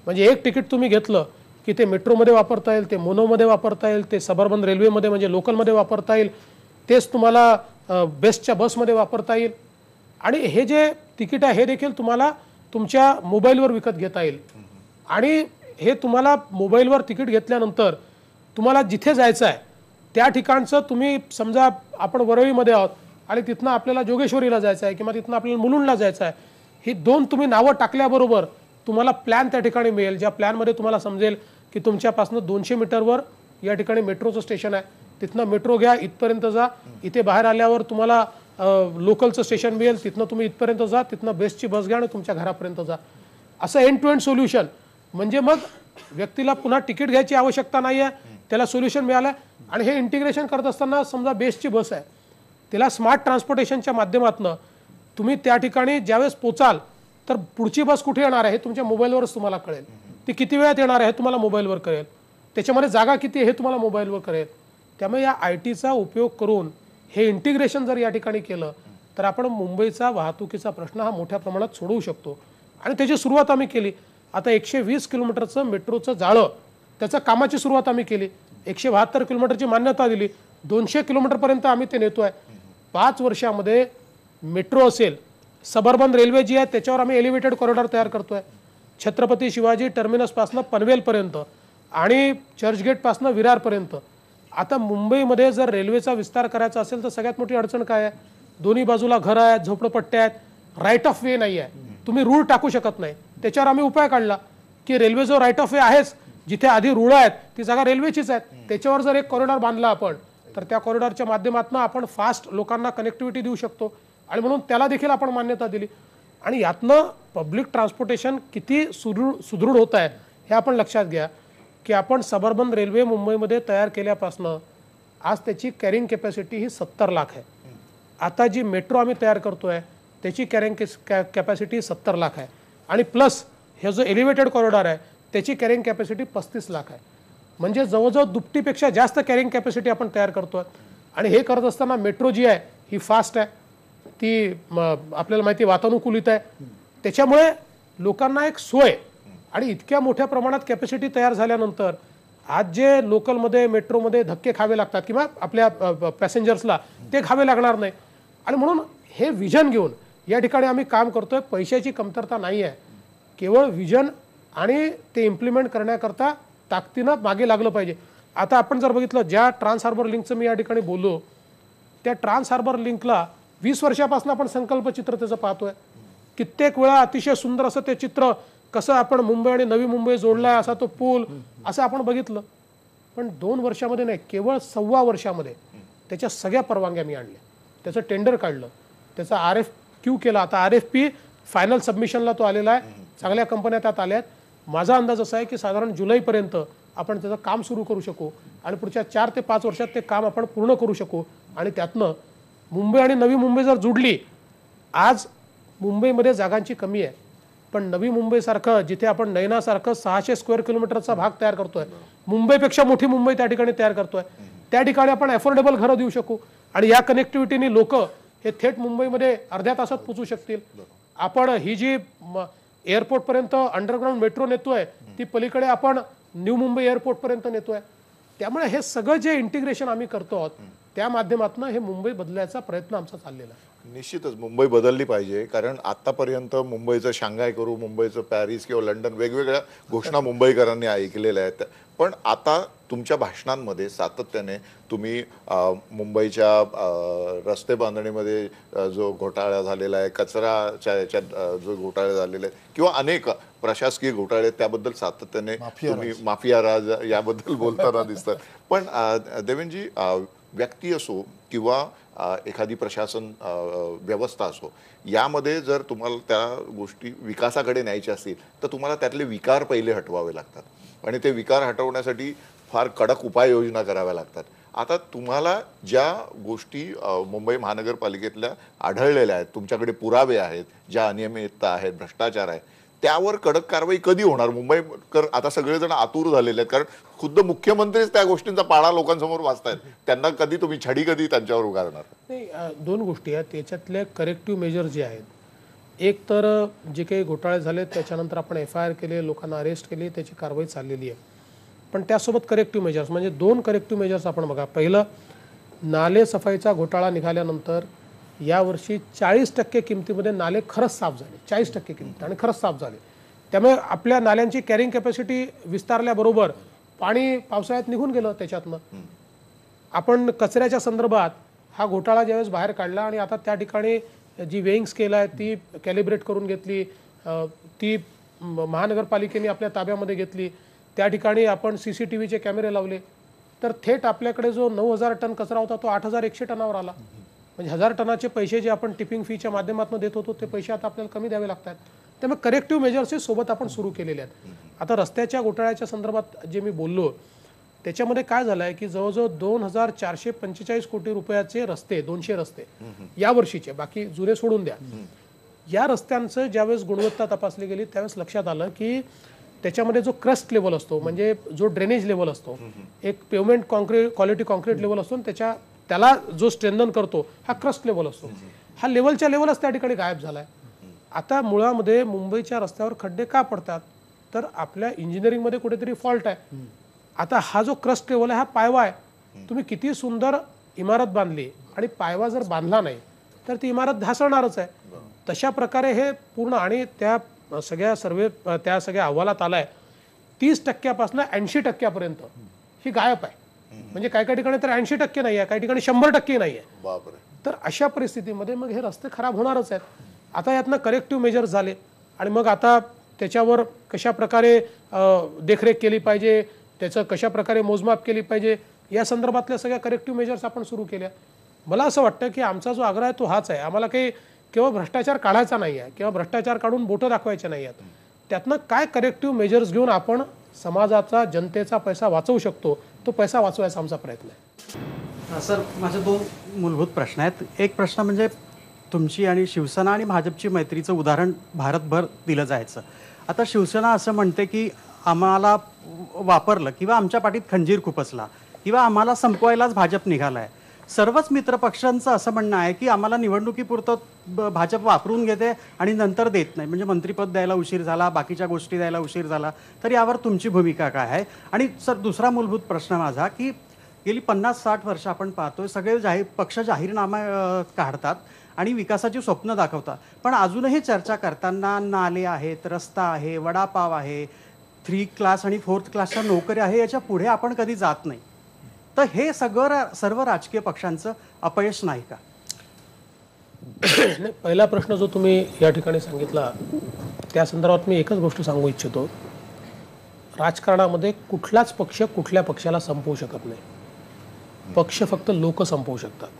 म्हणजे एक तिकीट तुम्ही घेतलं की ते मेट्रोमध्ये वापरता येईल ते मोनोमध्ये वापरता येईल ते सबर्बन रेल्वेमध्ये म्हणजे लोकलमध्ये वापरता येईल तेच तुम्हाला बेस्टच्या बसमध्ये वापरता येईल आणि हे जे तिकीट आहे हे देखील तुम्हाला तुमच्या मोबाईलवर विकत घेता येईल आणि हे तुम्हाला मोबाईलवर तिकीट घेतल्यानंतर तुम्हाला जिथे जायचं आहे त्या ठिकाणचं तुम्ही समजा आपण वरळीमध्ये आहोत आणि तिथनं आपल्याला जोगेश्वरीला जायचं आहे किंवा तिथनं आपल्याला मुलुंडला जायचं आहे ही दोन तुम्ही नावं टाकल्याबरोबर तुम्हाला प्लॅन त्या ठिकाणी मिळेल ज्या प्लॅनमध्ये तुम्हाला समजेल की तुमच्यापासून दोनशे मीटरवर या ठिकाणी मेट्रोचं स्टेशन आहे तिथनं मेट्रो घ्या इथपर्यंत जा इथे बाहेर आल्यावर तुम्हाला लोकलचं स्टेशन मिळेल तिथनं तुम्ही इथपर्यंत जा तिथनं बेस्टची बस घ्या आणि तुमच्या घरापर्यंत जा असं एंड टू एंड सोल्युशन म्हणजे मग व्यक्तीला पुन्हा तिकीट घ्यायची आवश्यकता नाही त्याला सोल्युशन मिळालं आणि हे इंटिग्रेशन करत असताना समजा बेस्टची बस आहे तिला स्मार्ट ट्रान्सपोर्टेशनच्या माध्यमातून तुम्ही त्या ठिकाणी ज्यावेळेस पोचाल तर पुढची बस कुठे येणार आहे तुमच्या मोबाईलवरच तुम्हाला कळेल ती किती वेळात येणार आहे तुम्हाला मोबाईलवर कळेल त्याच्यामध्ये जागा किती आहे हे तुम्हाला मोबाईलवर कळेल त्यामुळे या आय टीचा उपयोग करून हे इंटिग्रेशन जर या ठिकाणी केलं तर आपण मुंबईचा वाहतुकीचा प्रश्न हा मोठ्या प्रमाणात सोडवू शकतो आणि त्याची सुरुवात आम्ही केली आता एकशे वीस किलोमीटरचं मेट्रोचं जाळं त्याचं कामाची सुरुवात आम्ही केली एकशे बहात्तर किलोमीटरची मान्यता दिली दोनशे किलोमीटरपर्यंत आम्ही ते नेतो आहे पाच वर्षामध्ये मेट्रो असेल सबर्बन रेल्वे जी आहे त्याच्यावर आम्ही एलिव्हेटेड कॉरिडॉर तयार करतो आहे छत्रपती शिवाजी टर्मिनसपासनं पनवेलपर्यंत आणि चर्चगेटपासनं विरारपर्यंत आता मुंबईमध्ये जर रेल्वेचा विस्तार करायचा असेल तर सगळ्यात मोठी अडचण काय आहे दोन्ही बाजूला घरं आहेत झोपडपट्ट्या आहेत राईट ऑफ वे नाही आहे तुम्ही रूळ टाकू शकत नाही त्याच्यावर आम्ही उपाय काढला की रेल्वे जो राईट ऑफ वे आहेच जिथे आधी रुळ आहेत ती जागा रेल्वेचीच आहेत त्याच्यावर जर एक कॉरिडॉर बांधला आपण तर त्या कॉरिडॉरच्या माध्यमातून आपण फास्ट लोकांना कनेक्टिव्हिटी देऊ शकतो आणि म्हणून त्याला देखील आपण मान्यता दिली आणि यातनं पब्लिक ट्रान्सपोर्टेशन किती सुदृढ सुदृढ होत आहे हे आपण लक्षात घ्या की आपण सबर्बन रेल्वे मुंबईमध्ये तयार केल्यापासनं आज त्याची कॅरिंग कॅपॅसिटी ही सत्तर लाख आहे आता जी मेट्रो आम्ही तयार करतोय त्याची कॅरिंग कॅपॅसिटी सत्तर लाख आहे आणि प्लस हे जो एलिव्हेटेड कॉरिडॉर आहे त्याची कॅरिंग कॅपॅसिटी पस्तीस लाख आहे म्हणजे जवळजवळ दुपटीपेक्षा जास्त कॅरिंग कॅपॅसिटी आपण तयार करतो आहे आणि हे करत असताना मेट्रो जी आहे ही फास्ट आहे ती आपल्याला माहिती वातानुकूलित आहे त्याच्यामुळे लोकांना एक सोय आणि इतक्या मोठ्या प्रमाणात कॅपॅसिटी तयार झाल्यानंतर आज जे लोकलमध्ये मेट्रोमध्ये धक्के खावे लागतात किंवा आपल्या पॅसेंजर्सला ते खावे लागणार नाही आणि म्हणून हे विजन घेऊन या ठिकाणी आम्ही काम करतोय पैशाची कमतरता नाही आहे केवळ विजन आणि ते इम्प्लिमेंट करण्याकरता ताकदीनं मागे लागलं पाहिजे आता आपण जर बघितलं ज्या ट्रान्स हार्बर लिंकचं मी या ठिकाणी बोललो त्या ट्रान्स हार्बर लिंकला वीस वर्षापासून आपण संकल्प चित्र त्याचं पाहतोय कित्येक वेळा अतिशय सुंदर असं ते चित्र कसं आपण मुंबई आणि नवी मुंबई जोडलाय असा तो पूल असं आपण बघितलं पण दोन वर्षामध्ये नाही केवळ सव्वा वर्षामध्ये त्याच्या सगळ्या परवानग्या मी आणल्या त्याचं टेंडर काढलं त्याचा आर एफ क्यू केला आता आर एफ पी फायनल सबमिशनला तो आलेला आहे चांगल्या कंपन्या त्यात आल्या आहेत माझा अंदाज असा आहे की साधारण जुलैपर्यंत आपण त्याचं काम सुरू करू शकू आणि पुढच्या चार ते पाच वर्षात ते काम आपण पूर्ण करू शकू आणि त्यातनं मुंबई आणि नवी मुंबई जर जुडली आज मुंबईमध्ये जागांची कमी आहे पण नवी मुंबईसारखं जिथे आपण नैनासारखं सहाशे स्क्वेअर किलोमीटरचा भाग तयार करतोय मुंबईपेक्षा मोठी मुंबई त्या ठिकाणी तयार करतोय त्या ठिकाणी आपण अफोर्डेबल घरं देऊ शकू आणि या कनेक्टिव्हिटीने लोक हे थेट मुंबईमध्ये अर्ध्या तासात पोचू शकतील आपण ही जी एअरपोर्ट पर्यंत अंडरग्राऊंड मेट्रो नेतोय ती पलीकडे आपण न्यू मुंबई पर्यंत नेतोय त्यामुळे हे सगळं जे इंटिग्रेशन आम्ही करतो आहोत त्या माध्यमातून हे मुंबई बदलायचा प्रयत्न आमचा चाललेला आहे निश्चितच मुंबई बदलली पाहिजे कारण आतापर्यंत मुंबईचं शांघाय करू मुंबईचं पॅरिस किंवा लंडन वेगवेगळ्या घोषणा मुंबईकरांनी ऐकलेल्या आहेत पण आता तुमच्या भाषणांमध्ये सातत्याने तुम्ही मुंबईच्या रस्ते बांधणीमध्ये जो घोटाळा झालेला आहे कचराच्या याच्यात जो घोटाळे झालेले आहेत किंवा अनेक प्रशासकीय घोटाळे त्याबद्दल सातत्याने तुम्ही माफिया राज याबद्दल बोलताना दिसतात पण देवेनजी व्यक्ती असो किंवा एखादी प्रशासन व्यवस्था असो यामध्ये जर तुम्हाला त्या गोष्टी विकासाकडे न्यायच्या असतील तर तुम्हाला त्यातले विकार पहिले हटवावे लागतात आणि ते विकार हटवण्यासाठी फार कडक उपाययोजना कराव्या लागतात आता तुम्हाला ज्या गोष्टी मुंबई महानगरपालिकेतल्या आढळलेल्या आहेत तुमच्याकडे पुरावे आहेत ज्या अनियमितता आहेत भ्रष्टाचार आहे त्यावर कडक कारवाई कधी होणार कर आता सगळेजण आतुर झालेले आहेत कारण खुद्द मुख्यमंत्रीच त्या गोष्टींचा पाळा लोकांसमोर वाचतायत त्यांना कधी तुम्ही छडी कधी त्यांच्यावर उगारणार नाही दोन गोष्टी आहेत त्याच्यातले करेक्टिव्ह मेजर जे आहेत एक तर जे काही घोटाळे झाले त्याच्यानंतर आपण एफ आय आर केले लोकांना अरेस्ट केली त्याची कारवाई चाललेली आहे पण त्यासोबत करेक्टिव्ह मेजर्स म्हणजे दोन करेक्टिव्ह मेजर्स आपण बघा पहिलं नाले सफाईचा घोटाळा निघाल्यानंतर यावर्षी चाळीस टक्के किमतीमध्ये नाले खरंच साफ झाले चाळीस टक्के किमती आणि खरंच साफ झाले त्यामुळे आपल्या नाल्यांची कॅरिंग कॅपॅसिटी विस्तारल्याबरोबर पाणी पावसाळ्यात निघून गेलं त्याच्यातनं आपण कचऱ्याच्या संदर्भात हा घोटाळा ज्यावेळेस बाहेर काढला आणि आता त्या ठिकाणी जी वेईंग स्केल आहे ती कॅलिब्रेट करून घेतली ती महानगरपालिकेने आपल्या ताब्यामध्ये घेतली त्या ठिकाणी आपण सी सी टी व्हीचे कॅमेरे लावले तर थेट आपल्याकडे जो नऊ हजार टन कचरा होता तो आठ हजार एकशे टनावर आला म्हणजे हजार टनाचे पैसे जे आपण टिपिंग फीच्या माध्यमातून देत होतो ते पैसे आता आपल्याला कमी द्यावे लागतात त्यामुळे करेक्टिव्ह मेजर्स सोबत आपण सुरू केलेले आहेत आता रस्त्याच्या घोटाळ्याच्या संदर्भात जे मी बोललो त्याच्यामध्ये काय झालंय की जवळजवळ दोन हजार चारशे पंचेचाळीस कोटी रुपयाचे रस्ते दोनशे रस्ते या वर्षीचे बाकी जुने सोडून द्या या रस्त्यांचं ज्यावेळेस गुणवत्ता तपासली गेली त्यावेळेस लक्षात आलं की त्याच्यामध्ये जो क्रस्ट लेवल असतो म्हणजे जो ड्रेनेज लेवल असतो एक pavement concrete quality concrete level असतो त्याच्या त्याला जो स्ट्रेंदन करतो हा क्रस्ट लेवल असतो हा लेवलच्या लेवलच त्या ठिकाणी गायब झाला आहे आता मुळामध्ये मुंबईच्या रस्त्यावर खड्डे का पडतात तर आपल्या इंजिनिअरिंगमध्ये कुठेतरी फॉल्ट आहे आता हा जो क्रस्ट लेवल आहे हा पायवा आहे तुम्ही किती सुंदर इमारत बांधली आणि पायवा जर बांधला नाही तर ती इमारत ढासळणारच आहे तशा प्रकारे हे पूर्ण आणि त्या सगळ्या सर्वे त्या सगळ्या अहवालात आलाय तीस टक्क्यापासून ऐंशी टक्क्यापर्यंत ही गायब आहे म्हणजे काही काही ठिकाणी तर ऐंशी टक्के नाही आहे काही ठिकाणी शंभर टक्के नाही आहे तर अशा परिस्थितीमध्ये मग हे रस्ते खराब होणारच आहेत आता यातनं करेक्टिव्ह मेजर झाले आणि मग आता त्याच्यावर कशा प्रकारे देखरेख केली पाहिजे त्याचं कशा प्रकारे मोजमाप केली पाहिजे या संदर्भातल्या सगळ्या करेक्टिव्ह मेजर्स आपण सुरू केल्या मला असं वाटतं की आमचा जो आग्रह आहे तो हाच आहे आम्हाला काही किंवा भ्रष्टाचार काढायचा नाही आहे किंवा भ्रष्टाचार काढून बोटं दाखवायचे नाही आहेत त्यातनं काय करेक्टिव्ह मेजर्स घेऊन आपण समाजाचा जनतेचा पैसा वाचवू शकतो तो पैसा वाचवायचा आमचा प्रयत्न आहे सर माझे दोन मूलभूत प्रश्न आहेत एक प्रश्न म्हणजे तुमची आणि शिवसेना आणि भाजपची मैत्रीचं उदाहरण भारतभर दिलं जायचं आता शिवसेना असं म्हणते की आम्हाला वापरलं किंवा आमच्या पाठीत खंजीर खुपसला किंवा आम्हाला संपवायलाच भाजप निघाला आहे सर्वच मित्रपक्षांचं असं म्हणणं आहे की आम्हाला निवडणुकीपुरतं भाजप वापरून घेते आणि नंतर देत नाही म्हणजे मंत्रिपद द्यायला उशीर झाला बाकीच्या गोष्टी द्यायला उशीर झाला तर यावर तुमची भूमिका काय आहे आणि सर दुसरा मूलभूत प्रश्न माझा की गेली पन्नास साठ वर्ष आपण पाहतोय सगळे जाहीर पक्ष जाहीरनामा काढतात आणि विकासाची स्वप्न दाखवतात पण अजूनही चर्चा करताना नाले आहेत रस्ता आहे वडापाव आहे थ्री क्लास आणि फोर्थ क्लासच्या नोकऱ्या आहे याच्या पुढे आपण कधी जात नाही तर हे सगळं सर्व राजकीय पक्षांचं अपयश नाही का पहिला प्रश्न जो तुम्ही या ठिकाणी सांगितला त्या संदर्भात मी एकच गोष्ट सांगू इच्छितो राजकारणामध्ये कुठलाच पक्ष कुठल्या पक्षाला संपवू शकत नाही पक्ष फक्त लोक संपवू शकतात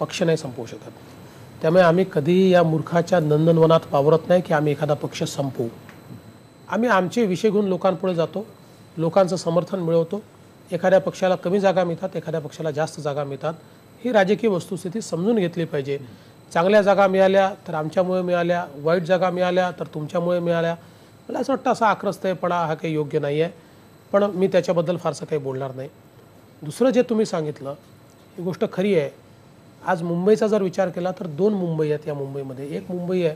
पक्ष नाही संपवू शकत त्यामुळे आम्ही कधीही या मूर्खाच्या नंदनवनात वावरत नाही की आम्ही एखादा पक्ष संपवू आम्ही आमचे विषय घेऊन लोकांपुढे जातो लोकांचं समर्थन मिळवतो एखाद्या पक्षाला कमी जागा मिळतात एखाद्या पक्षाला जास्त जागा मिळतात ही राजकीय वस्तुस्थिती समजून घेतली पाहिजे चांगल्या जागा मिळाल्या तर आमच्यामुळे मिळाल्या वाईट जागा मिळाल्या तर तुमच्यामुळे मिळाल्या मला असं वाटतं असा पण हा काही योग्य नाही आहे पण मी त्याच्याबद्दल फारसं काही बोलणार नाही दुसरं जे तुम्ही सांगितलं ही गोष्ट खरी आहे आज मुंबईचा जर विचार केला तर दोन मुंबई आहेत या मुंबईमध्ये एक मुंबई आहे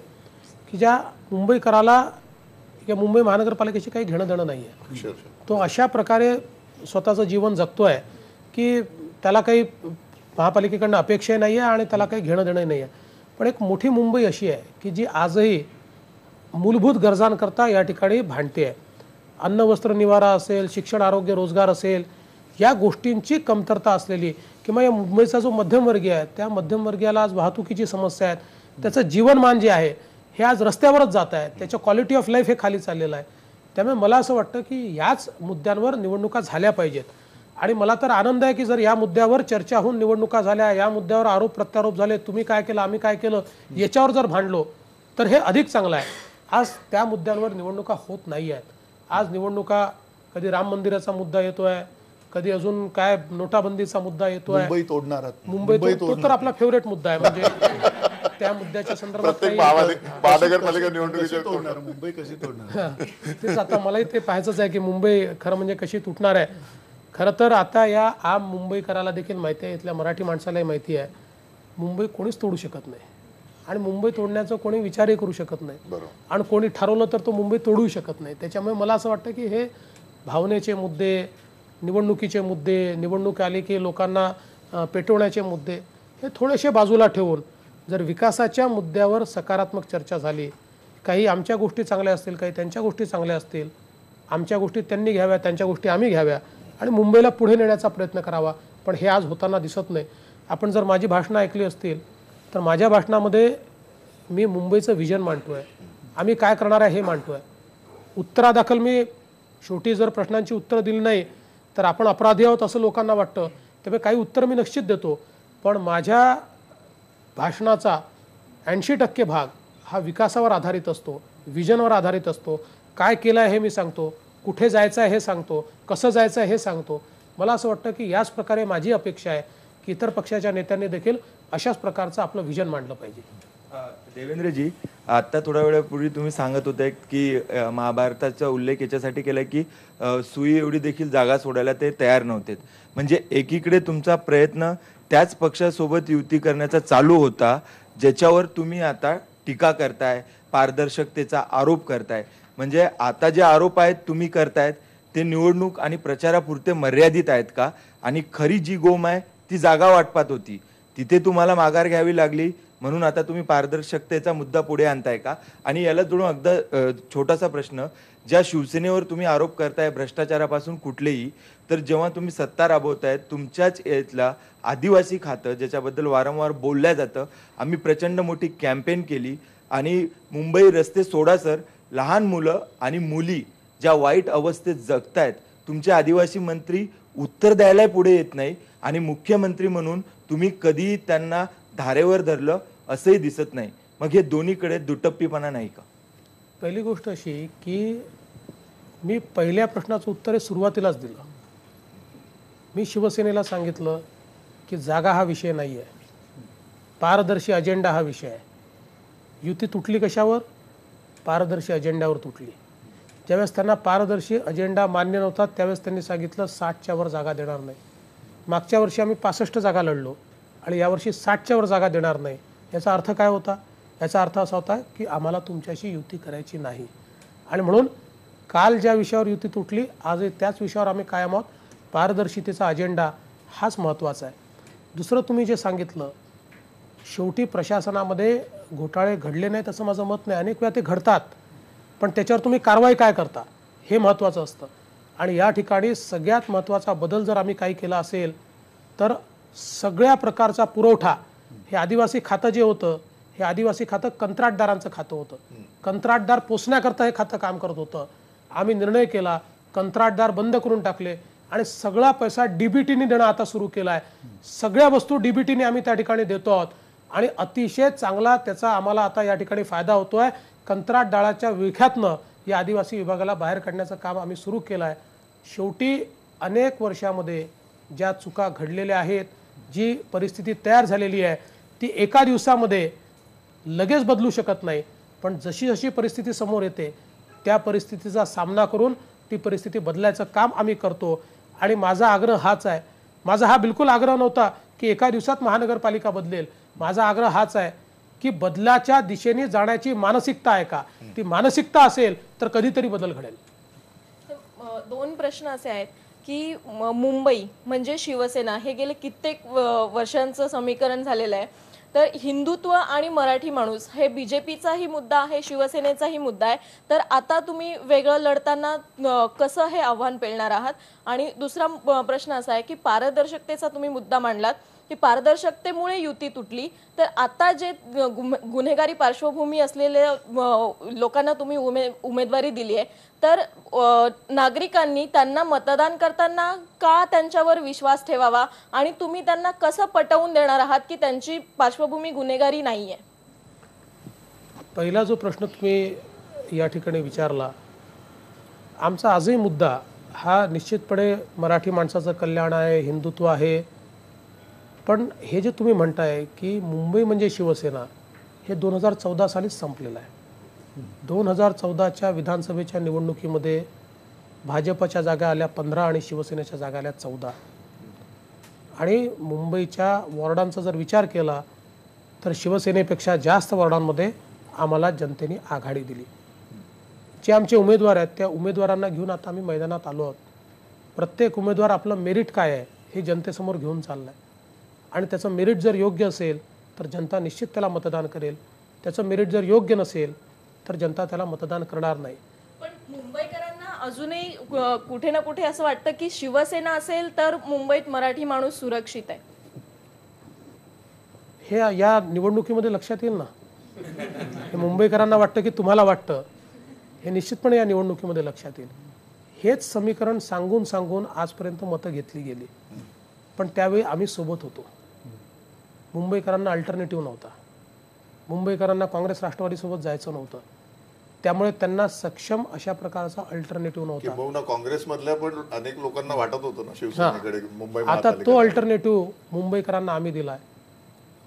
की ज्या मुंबईकराला या मुंबई महानगरपालिकेशी काही घेणं देणं नाही आहे तो अशा प्रकारे स्वतःचं जीवन जगतो आहे की त्याला काही महापालिकेकडनं अपेक्षाही नाही आहे आणि त्याला काही घेणं देणं नाही आहे पण एक मोठी मुंबई अशी आहे की जी आजही मूलभूत गरजांकरता या ठिकाणी भांडते आहे अन्न वस्त्र निवारा असेल शिक्षण आरोग्य रोजगार असेल या गोष्टींची कमतरता असलेली किंवा या मुंबईचा जो मध्यमवर्गीय आहे त्या मध्यमवर्गीयाला आज वाहतुकीची समस्या आहेत त्याचं जीवनमान जे आहे हे आज रस्त्यावरच जात आहे त्याचं क्वालिटी ऑफ लाईफ हे खाली चाललेलं आहे त्यामुळे मला असं वाटतं की याच मुद्द्यांवर निवडणुका झाल्या पाहिजेत आणि मला तर आनंद आहे की जर या मुद्द्यावर चर्चा होऊन निवडणुका झाल्या या मुद्द्यावर आरोप प्रत्यारोप झाले तुम्ही काय केलं आम्ही काय केलं याच्यावर जर भांडलो तर हे अधिक चांगलं आहे आज त्या मुद्द्यांवर निवडणुका होत नाही आहेत आज निवडणुका कधी राम मंदिराचा मुद्दा येतो आहे कधी अजून काय नोटाबंदीचा मुद्दा येतो आहे मुंबई तोडणार मुंबई तर आपला फेवरेट मुद्दा आहे म्हणजे त्या मुद्द्याच्या संदर्भात मुंबई कशी तोडणार तेच आता मलाही ते पाहायचंच आहे की मुंबई खरं म्हणजे कशी तुटणार आहे खरं तर आता या आम मुंबईकराला देखील माहिती आहे इथल्या मराठी माणसालाही माहिती आहे मुंबई कोणीच तोडू शकत नाही आणि मुंबई तोडण्याचा कोणी विचारही करू शकत नाही आणि कोणी ठरवलं तर तो मुंबई तोडू शकत नाही त्याच्यामुळे मला असं वाटतं की हे भावनेचे मुद्दे निवडणुकीचे मुद्दे निवडणूक आली की लोकांना पेटवण्याचे मुद्दे हे थोडेसे बाजूला ठेवून जर विकासाच्या मुद्द्यावर सकारात्मक चर्चा झाली काही आमच्या गोष्टी चांगल्या असतील काही त्यांच्या गोष्टी चांगल्या असतील आमच्या गोष्टी त्यांनी घ्याव्या त्यांच्या गोष्टी आम्ही घ्याव्या आणि मुंबईला पुढे नेण्याचा प्रयत्न करावा पण हे आज होताना दिसत नाही आपण जर माझी भाषणं ऐकली असतील तर माझ्या भाषणामध्ये मी मुंबईचं व्हिजन मांडतो आहे आम्ही काय करणार आहे हे मांडतो आहे उत्तरादाखल मी शेवटी जर प्रश्नांची उत्तरं दिली नाही तर आपण अपराधी आहोत असं लोकांना वाटतं त्यामुळे काही उत्तर मी निश्चित देतो पण माझ्या भाषणाचा ऐंशी टक्के भाग हा विकासावर आधारित असतो विजनवर आधारित असतो काय केलं आहे हे मी सांगतो कुठे जायचं आहे हे सांगतो कसं जायचं आहे हे सांगतो मला असं वाटतं की याच प्रकारे माझी अपेक्षा आहे की इतर पक्षाच्या नेत्यांनी देखील अशाच प्रकारचं आपलं विजन मांडलं पाहिजे देवेंद्रजी आत्ता थोड्या वेळापूर्वी तुम्ही सांगत होते की महाभारताचा उल्लेख याच्यासाठी केला की सुई एवढी देखील जागा सोडायला ते तयार नव्हते म्हणजे एकीकडे तुमचा प्रयत्न त्याच पक्षासोबत युती करण्याचा चालू होता ज्याच्यावर तुम्ही आता टीका करताय पारदर्शकतेचा आरोप करताय म्हणजे आता जे आरोप आहेत तुम्ही करतायत ते निवडणूक आणि प्रचारापुरते मर्यादित आहेत का आणि खरी जी गोम आहे ती जागा वाटपात होती तिथे तुम्हाला माघार घ्यावी लागली म्हणून आता तुम्ही पारदर्शकतेचा मुद्दा पुढे आणताय का आणि याला जुळून अगदा छोटासा प्रश्न ज्या शिवसेनेवर तुम्ही आरोप करताय भ्रष्टाचारापासून कुठलेही तर जेव्हा तुम्ही सत्ता राबवतायत तुमच्याच यातला आदिवासी खातं ज्याच्याबद्दल वारंवार बोलल्या जातं आम्ही प्रचंड मोठी कॅम्पेन केली आणि मुंबई रस्ते सोडा सर लहान मुलं आणि मुली ज्या वाईट अवस्थेत जगतायत तुमचे आदिवासी मंत्री उत्तर द्यायला पुढे येत नाही आणि मुख्यमंत्री म्हणून तुम्ही कधीही त्यांना धारेवर धरलं असंही दिसत नाही मग हे दोन्हीकडे दुटप्पीपणा नाही का पहिली गोष्ट अशी की मी पहिल्या प्रश्नाचं उत्तर हे सुरुवातीलाच दिलं मी शिवसेनेला सांगितलं की जागा हा विषय नाही आहे पारदर्शी अजेंडा हा विषय आहे युती तुटली कशावर पारदर्शी अजेंड्यावर तुटली ज्यावेळेस त्यांना पारदर्शी अजेंडा मान्य नव्हता त्यावेळेस त्यांनी सांगितलं साठच्या वर जागा देणार नाही मागच्या वर्षी आम्ही पासष्ट जागा लढलो आणि यावर्षी साठच्या वर जागा देणार नाही याचा अर्थ काय होता याचा अर्थ असा होता की आम्हाला तुमच्याशी युती करायची नाही आणि म्हणून काल ज्या विषयावर युती तुटली आजही त्याच विषयावर आम्ही कायम आहोत पारदर्शितेचा अजेंडा हाच महत्त्वाचा आहे दुसरं तुम्ही जे सांगितलं शेवटी प्रशासनामध्ये घोटाळे घडले नाहीत असं माझं मत नाही अनेक वेळा ते घडतात पण त्याच्यावर तुम्ही कारवाई काय करता हे महत्त्वाचं असतं आणि या ठिकाणी सगळ्यात महत्त्वाचा बदल जर आम्ही काही केला असेल तर सगळ्या प्रकारचा पुरवठा हे आदिवासी खातं जे होतं हे आदिवासी खातं कंत्राटदारांचं खातं होतं कंत्राटदार पोचण्याकरता हे खातं काम करत होतं आम्ही निर्णय केला कंत्राटदार बंद करून टाकले आणि सगळा पैसा डीबीटीने देणं आता सुरू केला आहे सगळ्या वस्तू डीबीटीने आम्ही त्या ठिकाणी देतो आहोत आणि अतिशय चांगला त्याचा आम्हाला आता या ठिकाणी फायदा होतो आहे कंत्राटदाळाच्या विख्यातनं या आदिवासी विभागाला बाहेर काढण्याचं काम आम्ही सुरू केलं आहे शेवटी अनेक वर्षामध्ये ज्या चुका घडलेल्या आहेत जी परिस्थिती तयार झालेली आहे ती एका दिवसामध्ये लगेच बदलू शकत नाही पण जशी जशी परिस्थिती समोर येते त्या परिस्थितीचा सामना करून ती परिस्थिती बदलायचं काम आम्ही करतो आणि माझा आग्रह हाच आहे माझा हा बिलकुल आग्रह नव्हता की एका दिवसात महानगरपालिका बदलेल माझा आग्रह हाच आहे की बदलाच्या दिशेने जाण्याची मानसिकता आहे का ती मानसिकता असेल तर कधीतरी बदल घडेल दोन प्रश्न असे आहेत की मुंबई म्हणजे शिवसेना हे गेले कित्येक वर्षांचं समीकरण झालेलं आहे तर हिंदुत्व आणि मराठी माणूस हे बीजेपीचाही मुद्दा आहे शिवसेनेचाही मुद्दा आहे तर आता तुम्ही वेगळं लढताना कसं हे आव्हान पेलणार आहात आणि दुसरा प्रश्न असा आहे की पारदर्शकतेचा तुम्ही मुद्दा मांडलात की पारदर्शकतेमुळे युती तुटली तर आता जे गुन्हेगारी पार्श्वभूमी असलेल्या लोकांना तुम्ही उमे उमेदवारी दिली आहे तर नागरिकांनी त्यांना मतदान करताना का त्यांच्यावर विश्वास ठेवावा आणि तुम्ही त्यांना कसं पटवून देणार आहात की त्यांची पार्श्वभूमी गुन्हेगारी नाही आहे पहिला जो प्रश्न तुम्ही या ठिकाणी विचारला आमचा आजही मुद्दा हा निश्चितपणे मराठी माणसाचं कल्याण आहे हिंदुत्व आहे पण हे जे तुम्ही म्हणताय की मुंबई म्हणजे शिवसेना हे दोन हजार चौदा सालीच संपलेलं आहे दोन हजार चौदाच्या विधानसभेच्या निवडणुकीमध्ये भाजपच्या जागा आल्या पंधरा आणि शिवसेनेच्या जागा आल्या चौदा आणि मुंबईच्या वॉर्डांचा जर विचार केला तर शिवसेनेपेक्षा जास्त वॉर्डांमध्ये आम्हाला जनतेने आघाडी दिली जे आमचे उमेदवार आहेत त्या उमेदवारांना घेऊन आता आम्ही मैदानात आलो आहोत प्रत्येक उमेदवार आपलं मेरिट काय आहे हे जनतेसमोर घेऊन चाललं आहे आणि त्याचं मेरिट जर योग्य असेल तर जनता निश्चित त्याला मतदान करेल त्याचं मेरिट जर योग्य नसेल तर जनता त्याला मतदान करणार नाही पण मुंबईकरांना अजूनही कुठे ना कुठे असं वाटतं की शिवसेना असेल तर मुंबईत मराठी माणूस सुरक्षित आहे हे या निवडणुकीमध्ये लक्षात येईल ना हे मुंबईकरांना वाटतं की तुम्हाला वाटतं हे निश्चितपणे या निवडणुकीमध्ये लक्षात येईल हेच समीकरण सांगून सांगून आजपर्यंत मतं घेतली गेली पण त्यावेळी आम्ही सोबत होतो मुंबईकरांना अल्टरनेटिव्ह नव्हता मुंबईकरांना काँग्रेस राष्ट्रवादीसोबत जायचं नव्हतं त्यामुळे त्यांना सक्षम अशा प्रकारचा अल्टरनेटिव्ह नव्हता काँग्रेस मधल्या पण अनेक लोकांना वाटत होतं ना शिवसेनेकडे मुंबई आता तो अल्टरनेटिव्ह मुंबईकरांना आम्ही दिलाय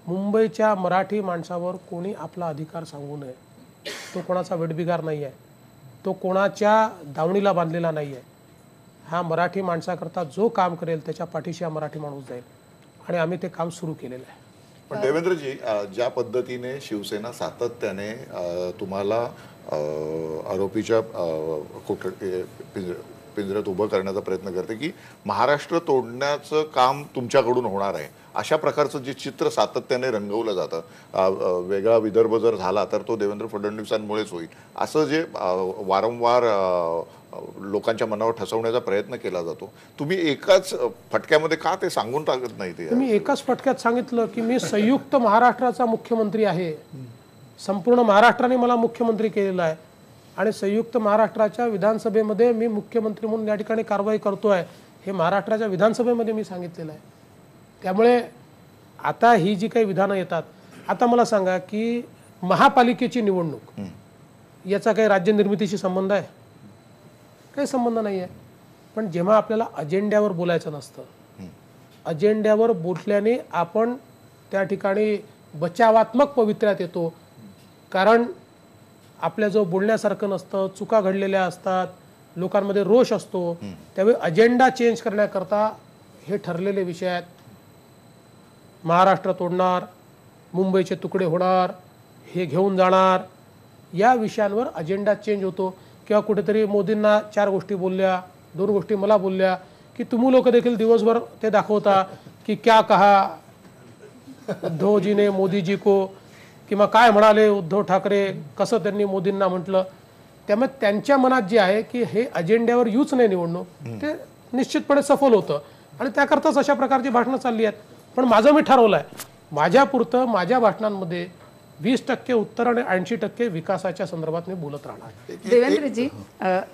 मुंबईच्या मराठी माणसावर कोणी आपला अधिकार सांगू नये तो कोणाचा वेडबिगार नाही आहे तो कोणाच्या दावणीला बांधलेला नाही आहे हा मराठी माणसाकरता जो काम करेल त्याच्या पाठीशी हा मराठी माणूस जाईल आणि आम्ही ते काम सुरू केलेलं आहे पण देवेंद्रजी ज्या पद्धतीने शिवसेना सातत्याने तुम्हाला आरोपीच्या कुठ पिंजऱ्यात उभं करण्याचा प्रयत्न करते की महाराष्ट्र तोडण्याचं काम तुमच्याकडून होणार आहे अशा प्रकारचं जे चित्र सातत्याने रंगवलं जातं वेगळा विदर्भ जर झाला तर तो देवेंद्र फडणवीसांमुळेच होईल असं जे वारंवार लोकांच्या मनावर ठसवण्याचा प्रयत्न केला जातो तुम्ही एकाच फटक्यामध्ये का ते सांगून टाकत नाही ते मी एकाच फटक्यात सांगितलं की मी संयुक्त महाराष्ट्राचा मुख्यमंत्री आहे संपूर्ण महाराष्ट्राने मला मुख्यमंत्री केलेला आहे आणि संयुक्त महाराष्ट्राच्या विधानसभेमध्ये मी मुख्यमंत्री म्हणून या ठिकाणी कारवाई करतो आहे हे महाराष्ट्राच्या विधानसभेमध्ये मी सांगितलेलं आहे त्यामुळे आता ही जी काही विधानं येतात आता मला सांगा की महापालिकेची निवडणूक याचा काही राज्य निर्मितीशी संबंध आहे काही संबंध नाही आहे पण जेव्हा आपल्याला अजेंड्यावर बोलायचं नसतं अजेंड्यावर बोलल्याने आपण त्या ठिकाणी बचावात्मक पवित्र्यात येतो कारण आपल्या जो बोलण्यासारखं नसतं चुका घडलेल्या असतात लोकांमध्ये रोष असतो त्यावेळी अजेंडा चेंज करण्याकरता हे ठरलेले विषय आहेत महाराष्ट्र तोडणार मुंबईचे तुकडे होणार हे घेऊन जाणार या विषयांवर अजेंडा चेंज होतो किंवा कुठेतरी मोदींना चार गोष्टी बोलल्या दोन गोष्टी मला बोलल्या की तुम्ही लोक देखील दिवसभर ते दाखवता की क्या कहा धोजीने मोदीजी को किंवा काय म्हणाले उद्धव ठाकरे कसं त्यांनी मोदींना म्हटलं त्यामुळे त्यांच्या मनात जे आहे की हे अजेंड्यावर यूच नाही निवडणूक ते निश्चितपणे सफल होतं आणि त्याकरताच अशा प्रकारची भाषणं चालली आहेत पण माझं मी ठरवलं आहे माझ्यापुरतं माझ्या भाषणांमध्ये वीस टक्के उत्तर आणि ऐंशी टक्के विकासाच्या संदर्भात मी बोलत राहणार देवेंद्रजी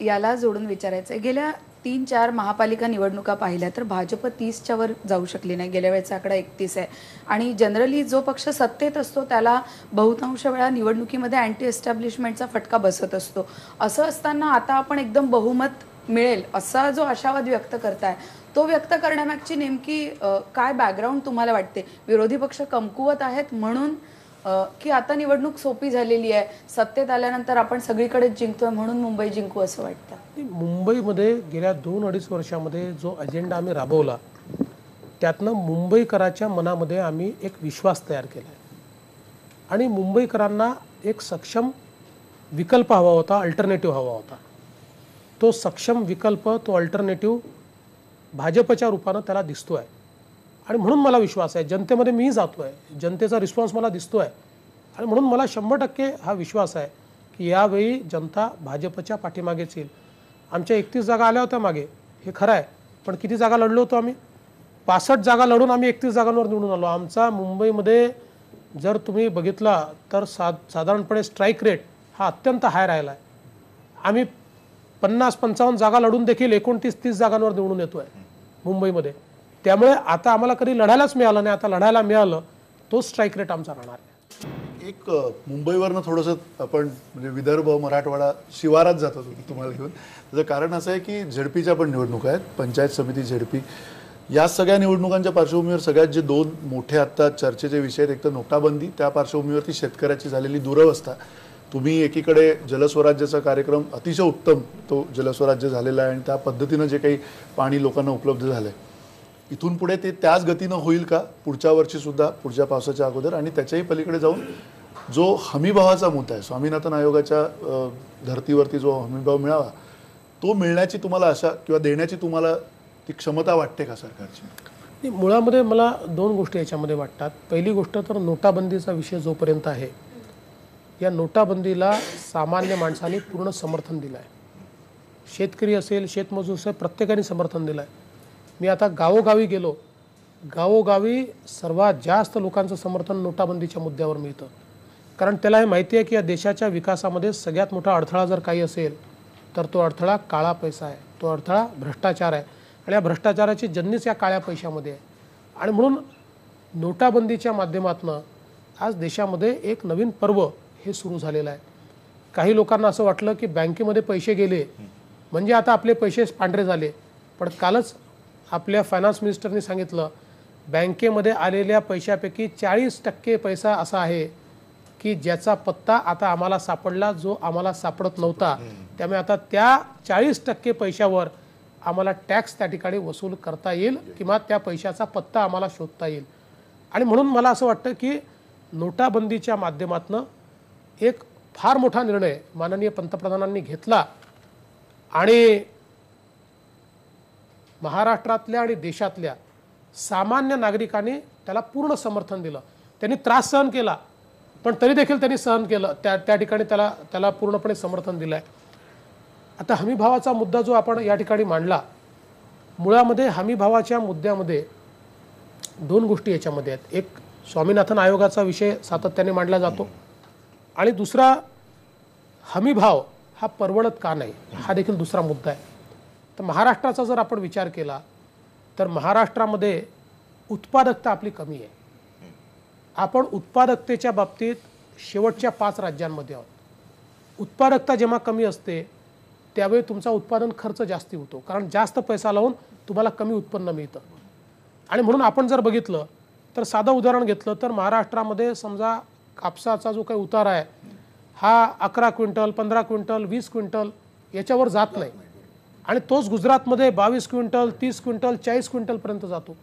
याला जोडून विचारायचं गेल्या तीन चार महापालिका निवडणुका पाहिल्या तर भाजप तीसच्या वर जाऊ शकली नाही गेल्या वेळेचा आकडा एकतीस आहे आणि जनरली जो पक्ष सत्तेत असतो त्याला बहुतांश वेळा निवडणुकीमध्ये अँटी एस्टॅब्लिशमेंटचा फटका बसत असतो असं असताना आता आपण एकदम बहुमत मिळेल असा जो आशावाद व्यक्त करताय तो व्यक्त करण्यामागची नेमकी काय बॅकग्राऊंड तुम्हाला वाटते विरोधी पक्ष कमकुवत आहेत म्हणून की आता निवडणूक सोपी झालेली आहे सत्तेत आल्यानंतर आपण सगळीकडे जिंकतोय म्हणून मुंबई जिंकू असं वाटतं मुंबईमध्ये गेल्या दोन अडीच वर्षामध्ये जो अजेंडा आम्ही राबवला त्यातनं मुंबईकराच्या मनामध्ये आम्ही एक विश्वास तयार केला आणि मुंबईकरांना एक सक्षम विकल्प हवा होता अल्टरनेटिव्ह हवा होता तो सक्षम विकल्प तो अल्टरनेटिव्ह भाजपच्या रूपानं त्याला दिसतो आहे आणि म्हणून मला विश्वास आहे जनतेमध्ये मी जातो आहे जनतेचा रिस्पॉन्स मला दिसतो आहे आणि म्हणून मला शंभर टक्के हा विश्वास आहे की यावेळी जनता भाजपच्या पाठीमागेच येईल आमच्या एकतीस जागा आल्या होत्या मागे हे खरं आहे पण किती जागा लढलो होतो आम्ही पासष्ट जागा लढून आम्ही एकतीस जागांवर निवडून आलो आमचा मुंबईमध्ये जर तुम्ही बघितला तर सा साधारणपणे स्ट्राईक रेट हा अत्यंत हाय राहिला आहे आम्ही पन्नास पंचावन्न जागा लढून देखील एकोणतीस तीस जागांवर निवडून येतो आहे मुंबईमध्ये त्यामुळे आता आम्हाला कधी लढायलाच मिळालं नाही आता लढायला मिळालं तो स्ट्राईक रेट आमचा राहणार एक मुंबईवरनं थोडंसं आपण म्हणजे विदर्भ मराठवाडा शिवारात जातो तुम्हाला घेऊन त्याचं कारण असं आहे की झेडपीच्या पण निवडणुका आहेत पंचायत समिती झेडपी या सगळ्या निवडणुकांच्या पार्श्वभूमीवर सगळ्यात जे दोन मोठे आत्ता चर्चेचे विषय आहेत एक तर नोटाबंदी त्या पार्श्वभूमीवरती शेतकऱ्याची झालेली दुरवस्था तुम्ही एकीकडे जलस्वराज्याचा कार्यक्रम अतिशय उत्तम तो जलस्वराज्य झालेला आहे आणि त्या पद्धतीनं जे काही पाणी लोकांना उपलब्ध झालं आहे इथून पुढे ते त्याच गतीनं होईल का पुढच्या सुद्धा पुढच्या पावसाच्या अगोदर आणि त्याच्याही पलीकडे जाऊन जो हमीभावाचा मुद्दा आहे स्वामीनाथन आयोगाच्या धर्तीवरती जो हमीभाव मिळावा तो मिळण्याची तुम्हाला आशा किंवा देण्याची तुम्हाला ती क्षमता वाटते का सरकारची मुळामध्ये मला दोन गोष्टी याच्यामध्ये वाटतात पहिली गोष्ट तर नोटाबंदीचा विषय जोपर्यंत आहे या नोटाबंदीला सामान्य माणसाने पूर्ण समर्थन दिलं आहे शेतकरी असेल शेतमजूर असेल प्रत्येकाने समर्थन दिलं आहे मी आता गावोगावी गेलो गावोगावी सर्वात जास्त लोकांचं समर्थन नोटाबंदीच्या मुद्द्यावर मिळतं कारण त्याला हे माहिती आहे की या देशाच्या विकासामध्ये सगळ्यात मोठा अडथळा जर काही असेल तर तो अडथळा काळा पैसा आहे तो अडथळा भ्रष्टाचार आहे आणि या भ्रष्टाचाराची जन्नीच या काळ्या पैशामध्ये आहे आणि म्हणून नोटाबंदीच्या माध्यमातून आज देशामध्ये एक नवीन पर्व हे सुरू झालेलं आहे काही लोकांना असं वाटलं की बँकेमध्ये पैसे गेले म्हणजे आता आपले पैसे पांढरे झाले पण कालच आपल्या फायनान्स मिनिस्टरने सांगितलं बँकेमध्ये आलेल्या पैशापैकी चाळीस टक्के पैसा असा आहे की ज्याचा पत्ता आता आम्हाला सापडला जो आम्हाला सापडत नव्हता त्यामुळे आता त्या चाळीस टक्के पैशावर आम्हाला टॅक्स त्या ठिकाणी वसूल करता येईल किंवा त्या पैशाचा पत्ता आम्हाला शोधता येईल आणि म्हणून मला असं वाटतं की नोटाबंदीच्या माध्यमातून एक फार मोठा निर्णय माननीय पंतप्रधानांनी घेतला आणि महाराष्ट्रातल्या आणि देशातल्या सामान्य नागरिकांनी त्याला पूर्ण समर्थन दिलं त्यांनी त्रास सहन केला पण तरी देखील त्यांनी सहन केलं त्या त्या ठिकाणी त्याला त्याला पूर्णपणे समर्थन दिलं आहे आता हमीभावाचा मुद्दा जो आपण या ठिकाणी मांडला मुळामध्ये हमीभावाच्या मुद्द्यामध्ये दोन गोष्टी याच्यामध्ये आहेत एक स्वामीनाथन आयोगाचा विषय सातत्याने मांडला जातो आणि दुसरा हमीभाव हा परवडत का नाही हा देखील दुसरा मुद्दा आहे तर महाराष्ट्राचा जर आपण विचार केला तर महाराष्ट्रामध्ये उत्पादकता आपली कमी आहे आपण उत्पादकतेच्या बाबतीत शेवटच्या पाच राज्यांमध्ये आहोत उत्पादकता जेव्हा कमी असते त्यावेळी तुमचा उत्पादन खर्च जास्ती होतो कारण जास्त पैसा लावून तुम्हाला कमी उत्पन्न मिळतं आणि म्हणून आपण जर बघितलं तर साधं उदाहरण घेतलं तर महाराष्ट्रामध्ये समजा कापसाचा जो काही उतारा आहे हा अकरा क्विंटल पंधरा क्विंटल वीस क्विंटल याच्यावर जात नाही आणि तोच गुजरातमध्ये बावीस क्विंटल तीस क्विंटल चाळीस क्विंटलपर्यंत जातो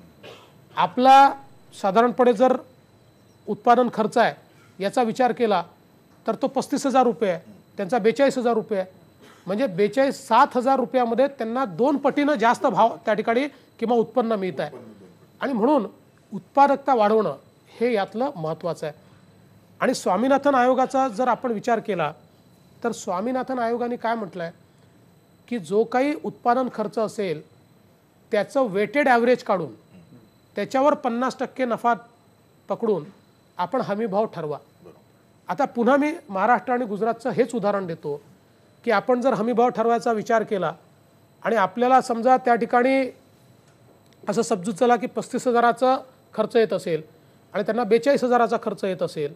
आपला साधारणपणे जर उत्पादन खर्च आहे याचा विचार केला तर तो पस्तीस हजार रुपये आहे त्यांचा बेचाळीस हजार रुपये आहे म्हणजे बेचाळीस सात हजार रुपयामध्ये त्यांना दोन पटीनं जास्त भाव त्या ठिकाणी किंवा उत्पन्न मिळत आहे आणि म्हणून उत्पादकता वाढवणं हे यातलं महत्त्वाचं आहे आणि स्वामीनाथन आयोगाचा जर आपण विचार केला तर स्वामीनाथन आयोगाने काय म्हटलं आहे की जो काही उत्पादन खर्च असेल त्याचं वेटेड ॲव्हरेज काढून त्याच्यावर पन्नास टक्के नफा पकडून आपण हमीभाव ठरवा आता पुन्हा मी महाराष्ट्र आणि गुजरातचं हेच उदाहरण देतो की आपण जर हमीभाव ठरवायचा विचार केला आणि आपल्याला समजा त्या ठिकाणी असं समजूत चला की पस्तीस हजाराचा खर्च येत असेल आणि त्यांना बेचाळीस हजाराचा खर्च येत असेल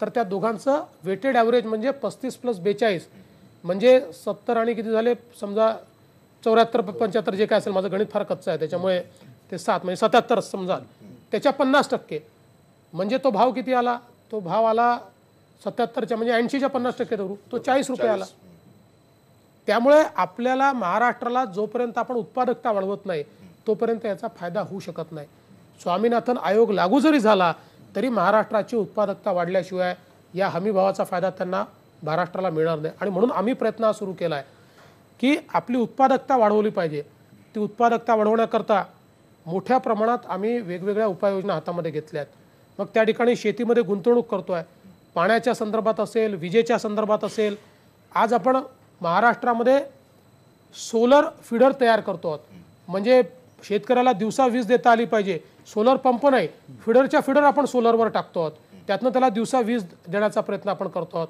तर त्या दोघांचं वेटेड ॲव्हरेज म्हणजे पस्तीस प्लस बेचाळीस म्हणजे सत्तर आणि किती झाले समजा चौऱ्याहत्तर पंच्याहत्तर जे काय असेल माझं गणित फार कच्चं आहे त्याच्यामुळे ते सात म्हणजे सत्याहत्तर समजा त्याच्या पन्नास टक्के म्हणजे तो भाव किती आला तो भाव आला सत्याहत्तरच्या म्हणजे ऐंशीच्या पन्नास टक्के धरू तो चाळीस रुपये आला त्यामुळे आपल्याला महाराष्ट्राला जोपर्यंत आपण उत्पादकता वाढवत नाही तोपर्यंत याचा फायदा होऊ शकत नाही स्वामीनाथन आयोग लागू जरी झाला तरी महाराष्ट्राची उत्पादकता वाढल्याशिवाय या हमीभावाचा फायदा त्यांना महाराष्ट्राला मिळणार नाही आणि म्हणून आम्ही प्रयत्न हा सुरू केला आहे की आपली उत्पादकता वाढवली पाहिजे ती उत्पादकता वाढवण्याकरता मोठ्या प्रमाणात आम्ही वेगवेगळ्या उपाययोजना हातामध्ये घेतल्या आहेत मग त्या ठिकाणी शेतीमध्ये गुंतवणूक करतो आहे पाण्याच्या संदर्भात असेल विजेच्या संदर्भात असेल आज आपण महाराष्ट्रामध्ये सोलर फिडर तयार करतो आहोत म्हणजे शेतकऱ्याला दिवसा वीज देता आली पाहिजे सोलर पंप नाही फिडरच्या फिडर आपण सोलरवर टाकतो आहोत त्यातनं त्याला दिवसा वीज देण्याचा प्रयत्न आपण करतो आहोत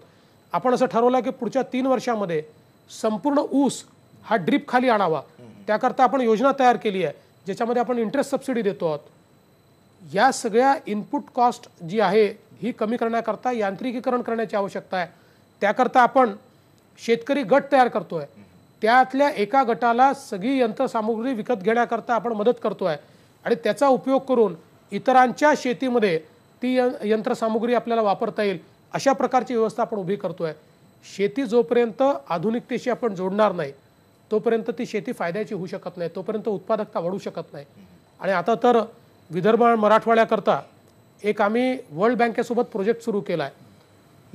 आपण असं ठरवलं की पुढच्या तीन वर्षामध्ये संपूर्ण ऊस हा ड्रीप खाली आणावा त्याकरता आपण योजना तयार केली आहे ज्याच्यामध्ये आपण इंटरेस्ट सबसिडी देतो आहोत या सगळ्या इनपुट कॉस्ट जी आहे ही कमी करण्याकरता यांत्रिकीकरण करण्याची आवश्यकता आहे त्याकरता आपण शेतकरी गट तयार करतोय त्यातल्या एका गटाला सगळी यंत्रसामुग्री विकत घेण्याकरता आपण मदत करतोय आणि त्याचा उपयोग करून इतरांच्या शेतीमध्ये ती यंत्रसामुग्री आपल्याला वापरता येईल अशा प्रकारची व्यवस्था आपण उभी करतो आहे शेती जोपर्यंत आधुनिकतेशी आपण जोडणार नाही तोपर्यंत ती शेती फायद्याची होऊ शकत नाही तोपर्यंत उत्पादकता वाढू शकत नाही आणि आता तर विदर्भ आणि मराठवाड्याकरता एक आम्ही वर्ल्ड बँकेसोबत प्रोजेक्ट सुरू केला आहे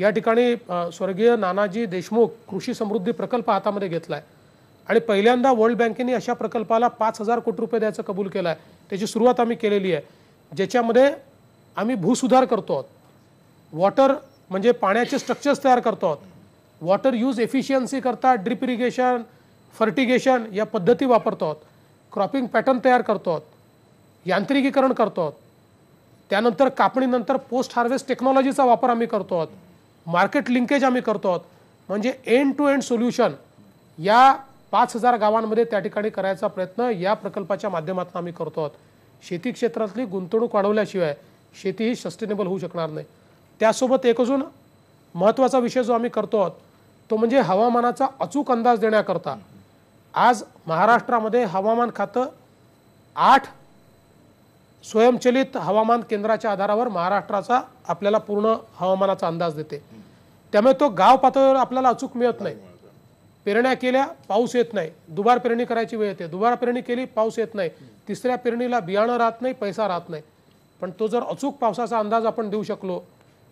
या ठिकाणी स्वर्गीय नानाजी देशमुख कृषी समृद्धी प्रकल्प हातामध्ये घेतला आहे आणि पहिल्यांदा वर्ल्ड बँकेने अशा प्रकल्पाला पाच हजार कोटी रुपये द्यायचं कबूल केलं आहे त्याची सुरुवात आम्ही केलेली आहे ज्याच्यामध्ये आम्ही भूसुधार करतो आहोत वॉटर म्हणजे पाण्याचे स्ट्रक्चर्स तयार करतो आहोत वॉटर यूज एफिशियन्सी करता ड्रिप इरिगेशन फर्टिगेशन या पद्धती वापरतो आहोत क्रॉपिंग पॅटर्न तयार करतो आहोत यांत्रिकीकरण करतो आहोत त्यानंतर कापणीनंतर पोस्ट हार्वेस्ट टेक्नॉलॉजीचा वापर आम्ही करतो आहोत मार्केट लिंकेज आम्ही करतो आहोत म्हणजे एंड टू एंड सोल्युशन या पाच हजार गावांमध्ये त्या ठिकाणी करायचा प्रयत्न या प्रकल्पाच्या माध्यमातून आम्ही करतो आहोत शेती क्षेत्रातली गुंतवणूक वाढवल्याशिवाय शेती ही सस्टेनेबल होऊ शकणार नाही त्यासोबत एक अजून महत्त्वाचा विषय जो आम्ही करतो आहोत तो म्हणजे हवामानाचा अचूक अंदाज देण्याकरता आज महाराष्ट्रामध्ये हवामान खातं आठ स्वयंचलित हवामान केंद्राच्या आधारावर महाराष्ट्राचा आपल्याला पूर्ण हवामानाचा अंदाज देते त्यामुळे तो गाव पातळीवर आपल्याला अचूक मिळत नाही पेरण्या केल्या पाऊस येत नाही दुबार पेरणी करायची वेळ येते दुबार पेरणी केली पाऊस येत नाही तिसऱ्या पेरणीला बियाणं राहत नाही पैसा राहत नाही पण तो जर अचूक पावसाचा अंदाज आपण देऊ शकलो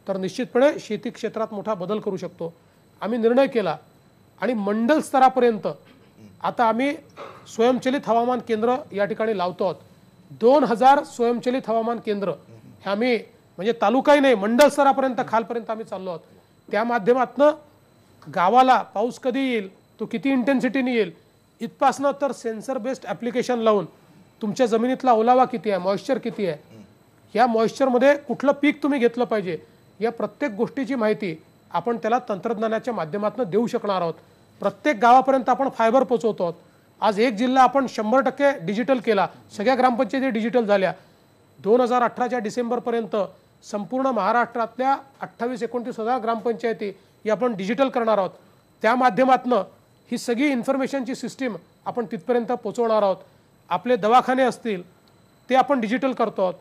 तर निश्चितपणे शेती क्षेत्रात मोठा बदल करू शकतो आम्ही निर्णय केला आणि मंडल स्तरापर्यंत आता आम्ही स्वयंचलित हवामान केंद्र या ठिकाणी लावतो आहोत दोन हजार स्वयंचलित हवामान केंद्र हे आम्ही म्हणजे तालुकाही नाही मंडल स्तरापर्यंत खालपर्यंत आम्ही चाललो आहोत त्या माध्यमातनं गावाला पाऊस कधी येईल तो किती इंटेन्सिटीने येईल इथपासनं तर सेन्सर बेस्ड ॲप्लिकेशन लावून तुमच्या जमिनीतला ओलावा किती आहे मॉइश्चर किती आहे या मॉइश्चरमध्ये कुठलं पीक तुम्ही घेतलं पाहिजे या प्रत्येक गोष्टीची माहिती आपण त्याला तंत्रज्ञानाच्या माध्यमातून देऊ शकणार आहोत प्रत्येक गावापर्यंत आपण फायबर पोचवतो आहोत आज एक जिल्हा आपण शंभर टक्के डिजिटल केला सगळ्या ग्रामपंचायती डिजिटल झाल्या दोन हजार अठराच्या डिसेंबरपर्यंत संपूर्ण महाराष्ट्रातल्या अठ्ठावीस एकोणतीस हजार ग्रामपंचायती ही आपण डिजिटल करणार आहोत त्या माध्यमातनं ही सगळी इन्फॉर्मेशनची सिस्टीम आपण तिथपर्यंत पोचवणार आहोत आपले दवाखाने असतील ते आपण डिजिटल करतो आहोत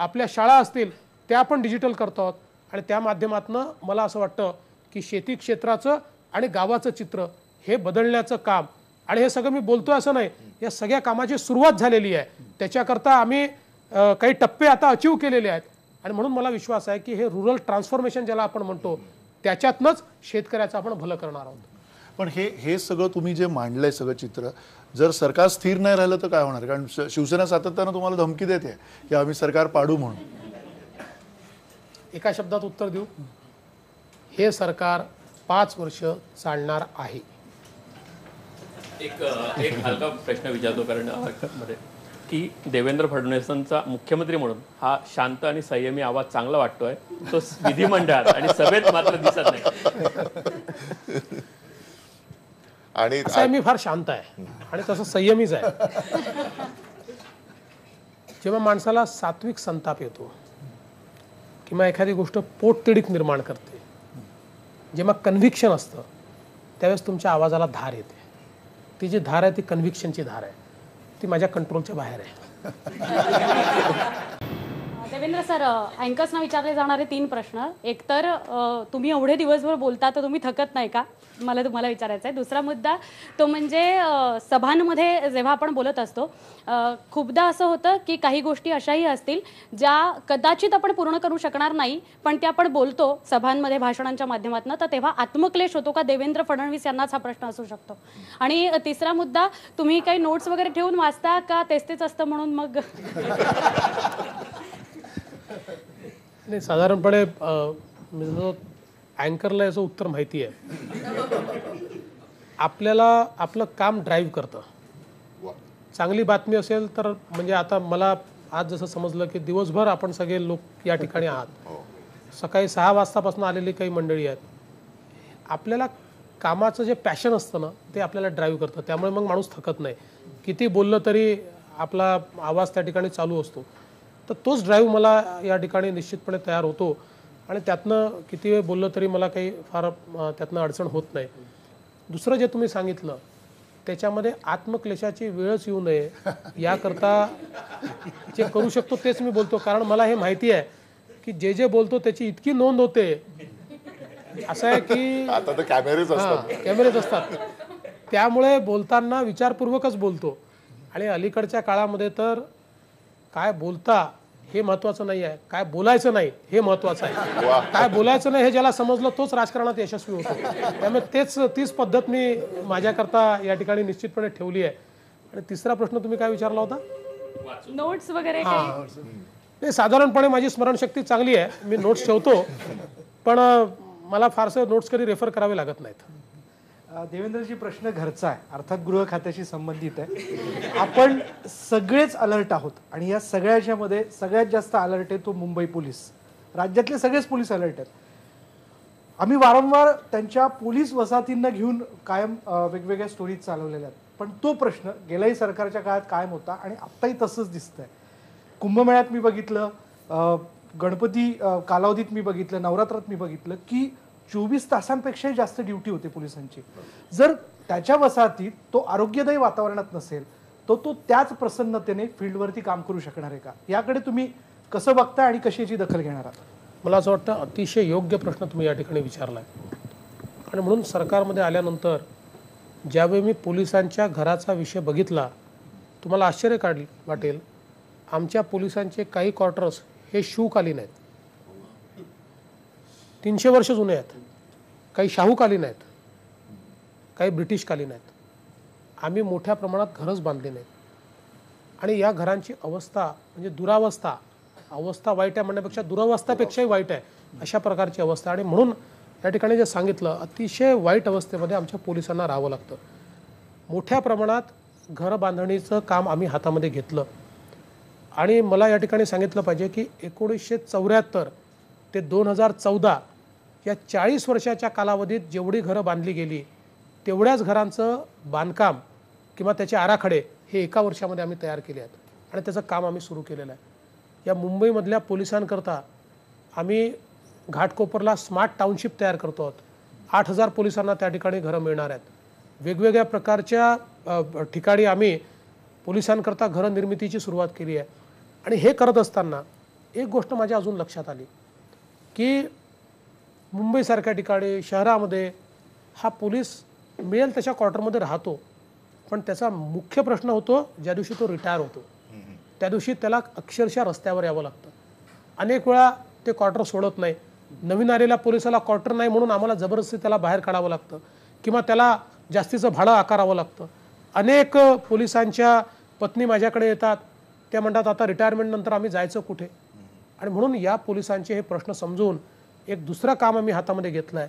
आपल्या शाळा असतील त्या आपण डिजिटल करतो आहोत आणि त्या माध्यमातून मला असं वाटतं की शेती क्षेत्राचं आणि गावाचं चित्र हे बदलण्याचं काम आणि हे सगळं मी बोलतोय असं नाही या सगळ्या कामाची सुरुवात झालेली आहे त्याच्याकरता आम्ही काही टप्पे आता अचीव केलेले आहेत आणि म्हणून मला विश्वास आहे की हे रुरल ट्रान्सफॉर्मेशन ज्याला आपण म्हणतो त्याच्यातनंच शेतकऱ्याचं आपण भलं करणार आहोत पण हे हे सगळं तुम्ही जे मांडलंय सगळं चित्र जर सरकार स्थिर नाही राहिलं तर काय होणार कारण शिवसेना सातत्यानं तुम्हाला धमकी देते की आम्ही सरकार पाडू म्हणून एका शब्दात उत्तर देऊ हे सरकार पाच वर्ष चालणार आहे एक एक हलका प्रश्न विचारतो कारण की देवेंद्र फडणवीसांचा मुख्यमंत्री म्हणून हा शांत आणि संयमी आवाज चांगला वाटतोय तो विधिमंडळात आणि सभेत मात्र दिसत नाही आणि मी फार शांत आहे आणि तसं संयमीच आहे जेव्हा माणसाला सात्विक संताप येतो किंवा एखादी गोष्ट पोटतिडीत निर्माण करते जेव्हा कन्व्हिक्शन असतं त्यावेळेस तुमच्या आवाजाला धार येते ती जी धार आहे ती कन्व्हिक्शनची धार आहे ती माझ्या कंट्रोलच्या बाहेर आहे देवेंद्र सर अँकर्सना विचारले जाणारे तीन प्रश्न एकतर तुम्ही एवढे दिवसभर बोलता तर तुम्ही थकत नाही का मला तुम्हाला विचारायचं आहे दुसरा मुद्दा तो म्हणजे सभांमध्ये जेव्हा आपण बोलत असतो खूपदा असं होतं की काही गोष्टी अशाही असतील ज्या कदाचित आपण पूर्ण करू शकणार नाही पण त्या आपण बोलतो सभांमध्ये भाषणांच्या माध्यमातून तर तेव्हा आत्मक्लेश होतो का देवेंद्र फडणवीस यांनाच हा प्रश्न असू शकतो आणि तिसरा मुद्दा तुम्ही काही नोट्स वगैरे ठेवून वाचता का तेच तेच असतं म्हणून मग नाही साधारणपणे अँकरला याचं उत्तर माहिती आहे आपल्याला आपलं काम ड्राईव्ह करतं चांगली बातमी असेल तर म्हणजे आता मला आज जसं समजलं की दिवसभर आपण सगळे लोक या ठिकाणी आहात हो. सकाळी सहा वाजतापासून आलेली काही मंडळी आहेत आपल्याला कामाचं जे पॅशन असतं ना ते आपल्याला ड्राईव्ह करतं त्यामुळे मग माणूस थकत नाही किती बोललं तरी आपला आवाज त्या ठिकाणी चालू असतो तर तोच ड्राईव्ह मला या ठिकाणी निश्चितपणे तयार होतो आणि त्यातनं किती वेळ बोललं तरी मला काही फार त्यातनं अडचण होत नाही दुसरं जे तुम्ही सांगितलं त्याच्यामध्ये आत्मक्लेशाची वेळच येऊ नये याकरता जे करू शकतो तेच मी बोलतो कारण मला हे माहिती आहे की जे जे बोलतो त्याची इतकी नोंद होते असं आहे की आता कॅमेरेच कॅमेरेच असतात त्यामुळे बोलताना विचारपूर्वकच बोलतो आणि अलीकडच्या काळामध्ये तर काय बोलता हे महत्वाचं नाही आहे काय बोलायचं नाही हे महत्वाचं आहे काय बोलायचं नाही हे ज्याला समजलं तोच राजकारणात यशस्वी होतो त्यामुळे तेच तीच पद्धत मी माझ्याकरता या ठिकाणी निश्चितपणे ठेवली आहे आणि तिसरा प्रश्न तुम्ही काय विचारला होता नोट्स वगैरे ते साधारणपणे माझी स्मरणशक्ती चांगली आहे मी नोट्स ठेवतो पण मला फारसे नोट्स कधी रेफर करावे लागत नाहीत देवेंद्रजी प्रश्न घरचा आहे अर्थात गृह खात्याशी संबंधित आहे आपण सगळेच अलर्ट आहोत आणि या सगळ्याच्या मध्ये सगळ्यात जास्त अलर्ट आहे तो मुंबई पोलीस राज्यातले सगळेच पोलीस अलर्ट आहेत आम्ही वारंवार त्यांच्या पोलीस वसाहतींना घेऊन कायम वेगवेगळ्या स्टोरीज चालवलेल्या आहेत पण तो प्रश्न गेल्याही सरकारच्या काळात कायम होता आणि आत्ताही तसंच दिसतंय कुंभमेळ्यात मी बघितलं गणपती कालावधीत मी बघितलं नवरात्रात मी बघितलं की चोवीस तासांपेक्षा जास्त ड्युटी होते पोलिसांची जर त्याच्या वसाहतीत तो आरोग्यदायी वातावरणात नसेल तर तो त्याच प्रसन्नतेने फील्डवरती काम करू शकणार आहे का याकडे तुम्ही कसं बघता आणि कशी याची दखल घेणार आहात मला असं वाटतं अतिशय योग्य प्रश्न तुम्ही या ठिकाणी विचारला आणि म्हणून सरकारमध्ये आल्यानंतर ज्यावेळी मी पोलिसांच्या घराचा विषय बघितला तुम्हाला आश्चर्य काढ वाटेल आमच्या पोलिसांचे काही क्वार्टर्स हे शूक आली नाहीत तीनशे वर्ष जुने आहेत काही शाहूकालीन आहेत काही ब्रिटिशकालीन आहेत आम्ही मोठ्या प्रमाणात घरंच बांधली नाहीत आणि या घरांची अवस्था म्हणजे दुरावस्था अवस्था वाईट आहे म्हणण्यापेक्षा दुरावस्थापेक्षाही वाईट आहे अशा प्रकारची अवस्था आणि म्हणून या ठिकाणी जे सांगितलं अतिशय वाईट अवस्थेमध्ये आमच्या पोलिसांना राहावं लागतं मोठ्या प्रमाणात घर बांधणीचं काम आम्ही हातामध्ये घेतलं आणि मला या ठिकाणी सांगितलं पाहिजे की एकोणीसशे चौऱ्याहत्तर ते दोन हजार चौदा या चाळीस वर्षाच्या कालावधीत जेवढी घरं बांधली गेली तेवढ्याच घरांचं बांधकाम किंवा त्याचे आराखडे हे एका वर्षामध्ये आम्ही तयार केले आहेत आणि त्याचं काम आम्ही सुरू केलेलं आहे या मुंबईमधल्या पोलिसांकरता आम्ही घाटकोपरला स्मार्ट टाउनशिप तयार करतो आहोत आठ हजार पोलिसांना त्या ठिकाणी घरं मिळणार आहेत वेगवेगळ्या प्रकारच्या ठिकाणी आम्ही पोलिसांकरता घरं निर्मितीची सुरुवात केली आहे आणि हे करत असताना एक गोष्ट माझ्या अजून लक्षात आली की मुंबईसारख्या ठिकाणी शहरामध्ये हा पोलीस मिळेल तशा क्वार्टरमध्ये राहतो पण त्याचा मुख्य प्रश्न होतो ज्या दिवशी तो रिटायर होतो त्या दिवशी त्याला अक्षरशः रस्त्यावर यावं लागतं अनेक वेळा ते क्वार्टर सोडत नाही नवीन आलेल्या पोलिसाला क्वार्टर नाही म्हणून आम्हाला जबरदस्ती त्याला बाहेर काढावं लागतं किंवा त्याला जास्तीचं भाडं आकारावं लागतं अनेक पोलिसांच्या पत्नी माझ्याकडे येतात त्या म्हणतात आता रिटायरमेंटनंतर आम्ही जायचं कुठे आणि म्हणून या पोलिसांचे हे प्रश्न समजून एक दुसरं काम आम्ही हातामध्ये घेतलं आहे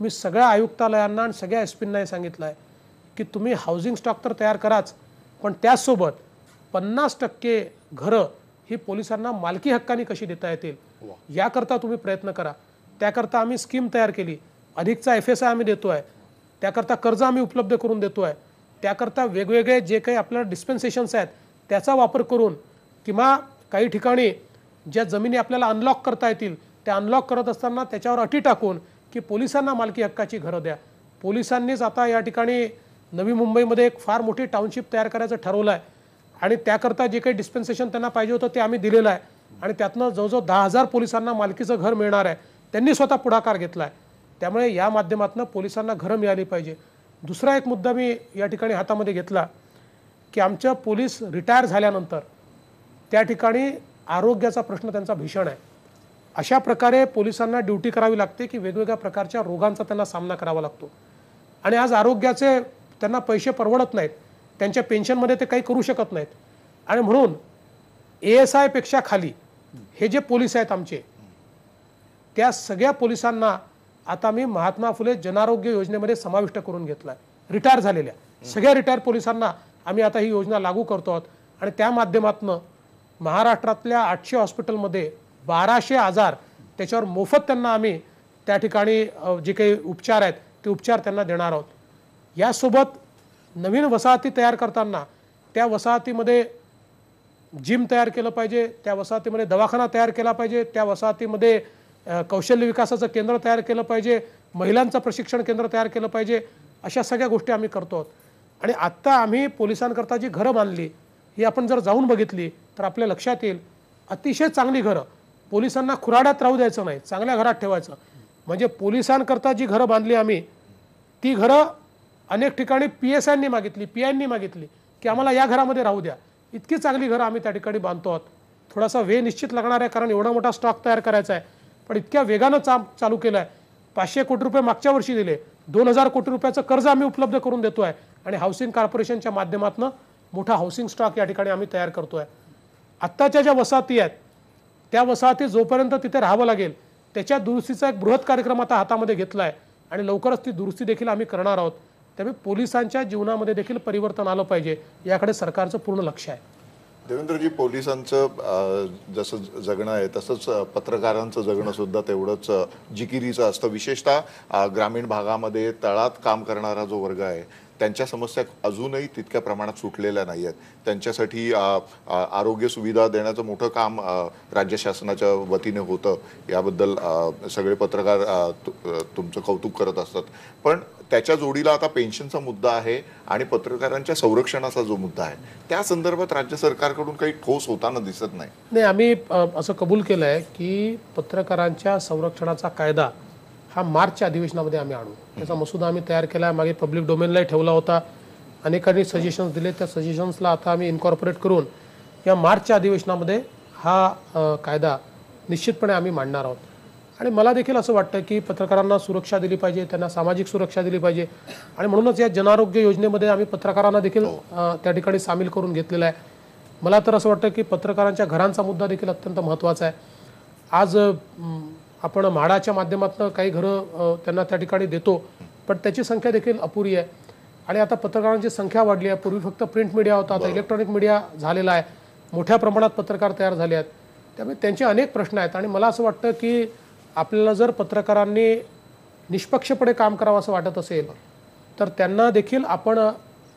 मी सगळ्या आयुक्तालयांना आणि सगळ्या एस पींना हे सांगितलं आहे की तुम्ही हाऊसिंग स्टॉक तर तयार कराच पण त्याचसोबत पन्नास टक्के घरं ही पोलिसांना मालकी हक्काने कशी देता येतील याकरता तुम्ही प्रयत्न करा त्याकरता आम्ही स्कीम तयार केली अधिकचा एफ एस आय आम्ही देतो आहे त्याकरता कर्ज आम्ही उपलब्ध करून देतो आहे त्याकरता वेगवेगळे जे काही आपल्या डिस्पेन्सेशन्स आहेत त्याचा वापर करून किंवा काही ठिकाणी ज्या जमिनी आपल्याला अनलॉक करता येतील ते अनलॉक करत असताना त्याच्यावर अटी टाकून की पोलिसांना मालकी हक्काची घरं द्या पोलिसांनीच आता या ठिकाणी नवी मुंबईमध्ये एक फार मोठी टाउनशिप तयार करायचं ठरवलं आहे आणि त्याकरता जे काही डिस्पेन्सेशन त्यांना पाहिजे होतं ते आम्ही दिलेलं आहे आणि त्यातनं जवळजवळ दहा हजार पोलिसांना मालकीचं घर मिळणार आहे त्यांनी स्वतः पुढाकार घेतला आहे त्यामुळे या माध्यमातून पोलिसांना घरं मिळाली पाहिजे दुसरा एक मुद्दा मी या ठिकाणी हातामध्ये घेतला की आमच्या पोलीस रिटायर झाल्यानंतर त्या ठिकाणी आरोग्याचा प्रश्न त्यांचा भीषण आहे अशा प्रकारे पोलिसांना ड्युटी करावी लागते की वेगवेगळ्या प्रकारच्या रोगांचा त्यांना सामना करावा लागतो आणि आज आरोग्याचे त्यांना पैसे परवडत नाहीत त्यांच्या पेन्शनमध्ये ते काही करू शकत नाहीत आणि म्हणून ए एस आयपेक्षा खाली हे जे पोलीस आहेत आमचे त्या सगळ्या पोलिसांना आता मी महात्मा फुले जनारोग्य योजनेमध्ये समाविष्ट करून घेतला आहे रिटायर झालेल्या सगळ्या रिटायर पोलिसांना आम्ही आता ही योजना लागू करतो आहोत आणि त्या माध्यमातून महाराष्ट्रातल्या आठशे हॉस्पिटलमध्ये बाराशे आजार त्याच्यावर मोफत त्यांना आम्ही त्या ठिकाणी जे काही उपचार आहेत ते उपचार त्यांना देणार आहोत यासोबत नवीन वसाहती तयार करताना त्या वसाहतीमध्ये जिम तयार केलं पाहिजे त्या वसाहतीमध्ये दवाखाना तयार केला पाहिजे त्या वसाहतीमध्ये कौशल्य विकासाचं केंद्र तयार केलं पाहिजे महिलांचं प्रशिक्षण केंद्र तयार केलं पाहिजे अशा सगळ्या गोष्टी आम्ही करतो आणि आत्ता आम्ही पोलिसांकरता जी घरं बांधली ही आपण जर जाऊन बघितली तर आपल्या लक्षात येईल अतिशय चांगली घरं पोलिसांना खुराड्यात राहू द्यायचं नाही चांगल्या घरात ठेवायचं म्हणजे पोलिसांकरता जी घरं बांधली आम्ही ती घरं अनेक ठिकाणी पी एस आयनी मागितली पी आयनी मागितली की आम्हाला या घरामध्ये राहू द्या इतकी चांगली घरं आम्ही त्या ठिकाणी बांधतो आहोत थोडासा वेळ निश्चित लागणार आहे कारण एवढा मोठा स्टॉक तयार करायचा आहे पण इतक्या वेगानं चा चालू केलं आहे पाचशे कोटी रुपये मागच्या वर्षी दिले दोन हजार कोटी रुपयाचं कर्ज आम्ही उपलब्ध करून देतो आहे आणि हाऊसिंग कॉर्पोरेशनच्या माध्यमातून मोठा हाऊसिंग स्टॉक या ठिकाणी आम्ही तयार करतो आहे आत्ताच्या ज्या वसाहती आहेत त्या वसाहती जोपर्यंत तिथे राहावं लागेल त्याच्या दुरुस्तीचा एक बृहत कार्यक्रम आता हातामध्ये घेतला आहे आणि लवकरच ती दुरुस्ती देखील आम्ही करणार आहोत त्यामुळे पोलिसांच्या जीवनामध्ये देखील परिवर्तन आलं पाहिजे याकडे सरकारचं पूर्ण लक्ष आहे देवेंद्रजी पोलिसांचं जसं जगणं आहे तसंच पत्रकारांचं जगणं सुद्धा तेवढंच जिकिरीचं असतं विशेषतः ग्रामीण भागामध्ये तळात काम करणारा जो वर्ग आहे त्यांच्या समस्या अजूनही तितक्या प्रमाणात सुटलेल्या नाही आहेत त्यांच्यासाठी आरोग्य सुविधा देण्याचं मोठं काम राज्य शासनाच्या वतीने होतं याबद्दल सगळे पत्रकार तुमचं कौतुक करत असतात पण त्याच्या जोडीला आता पेन्शनचा मुद्दा आहे आणि पत्रकारांच्या संरक्षणाचा जो मुद्दा आहे त्या संदर्भात राज्य सरकारकडून काही ठोस होताना दिसत नाही नाही आम्ही असं कबूल केलं आहे की पत्रकारांच्या संरक्षणाचा कायदा हा मार्चच्या अधिवेशनामध्ये आम्ही आणू त्याचा मसुदा आम्ही तयार केला मागे पब्लिक डोमेनलाही ठेवला होता अनेकांनी सजेशन्स दिले त्या सजेशन्सला आता आम्ही इन्कॉर्पोरेट करून या मार्चच्या अधिवेशनामध्ये हा कायदा निश्चितपणे आम्ही मांडणार आहोत आणि मला देखील असं वाटतं की पत्रकारांना सुरक्षा दिली पाहिजे त्यांना सामाजिक सुरक्षा दिली पाहिजे आणि म्हणूनच या जनारोग्य योजनेमध्ये आम्ही पत्रकारांना देखील त्या ठिकाणी सामील करून घेतलेला आहे मला तर असं वाटतं की पत्रकारांच्या घरांचा मुद्दा देखील अत्यंत महत्त्वाचा आहे आज आपण म्हाडाच्या माध्यमातून काही घरं त्यांना त्या ठिकाणी देतो पण त्याची संख्या देखील अपुरी आहे आणि आता पत्रकारांची संख्या वाढली आहे पूर्वी फक्त प्रिंट मीडिया होता आता इलेक्ट्रॉनिक मीडिया झालेला आहे मोठ्या प्रमाणात पत्रकार तयार झाले आहेत त्यामुळे त्यांचे अनेक प्रश्न आहेत आणि मला असं वाटतं की आपल्याला जर पत्रकारांनी निष्पक्षपणे काम करावं असं वाटत असेल तर त्यांना देखील आपण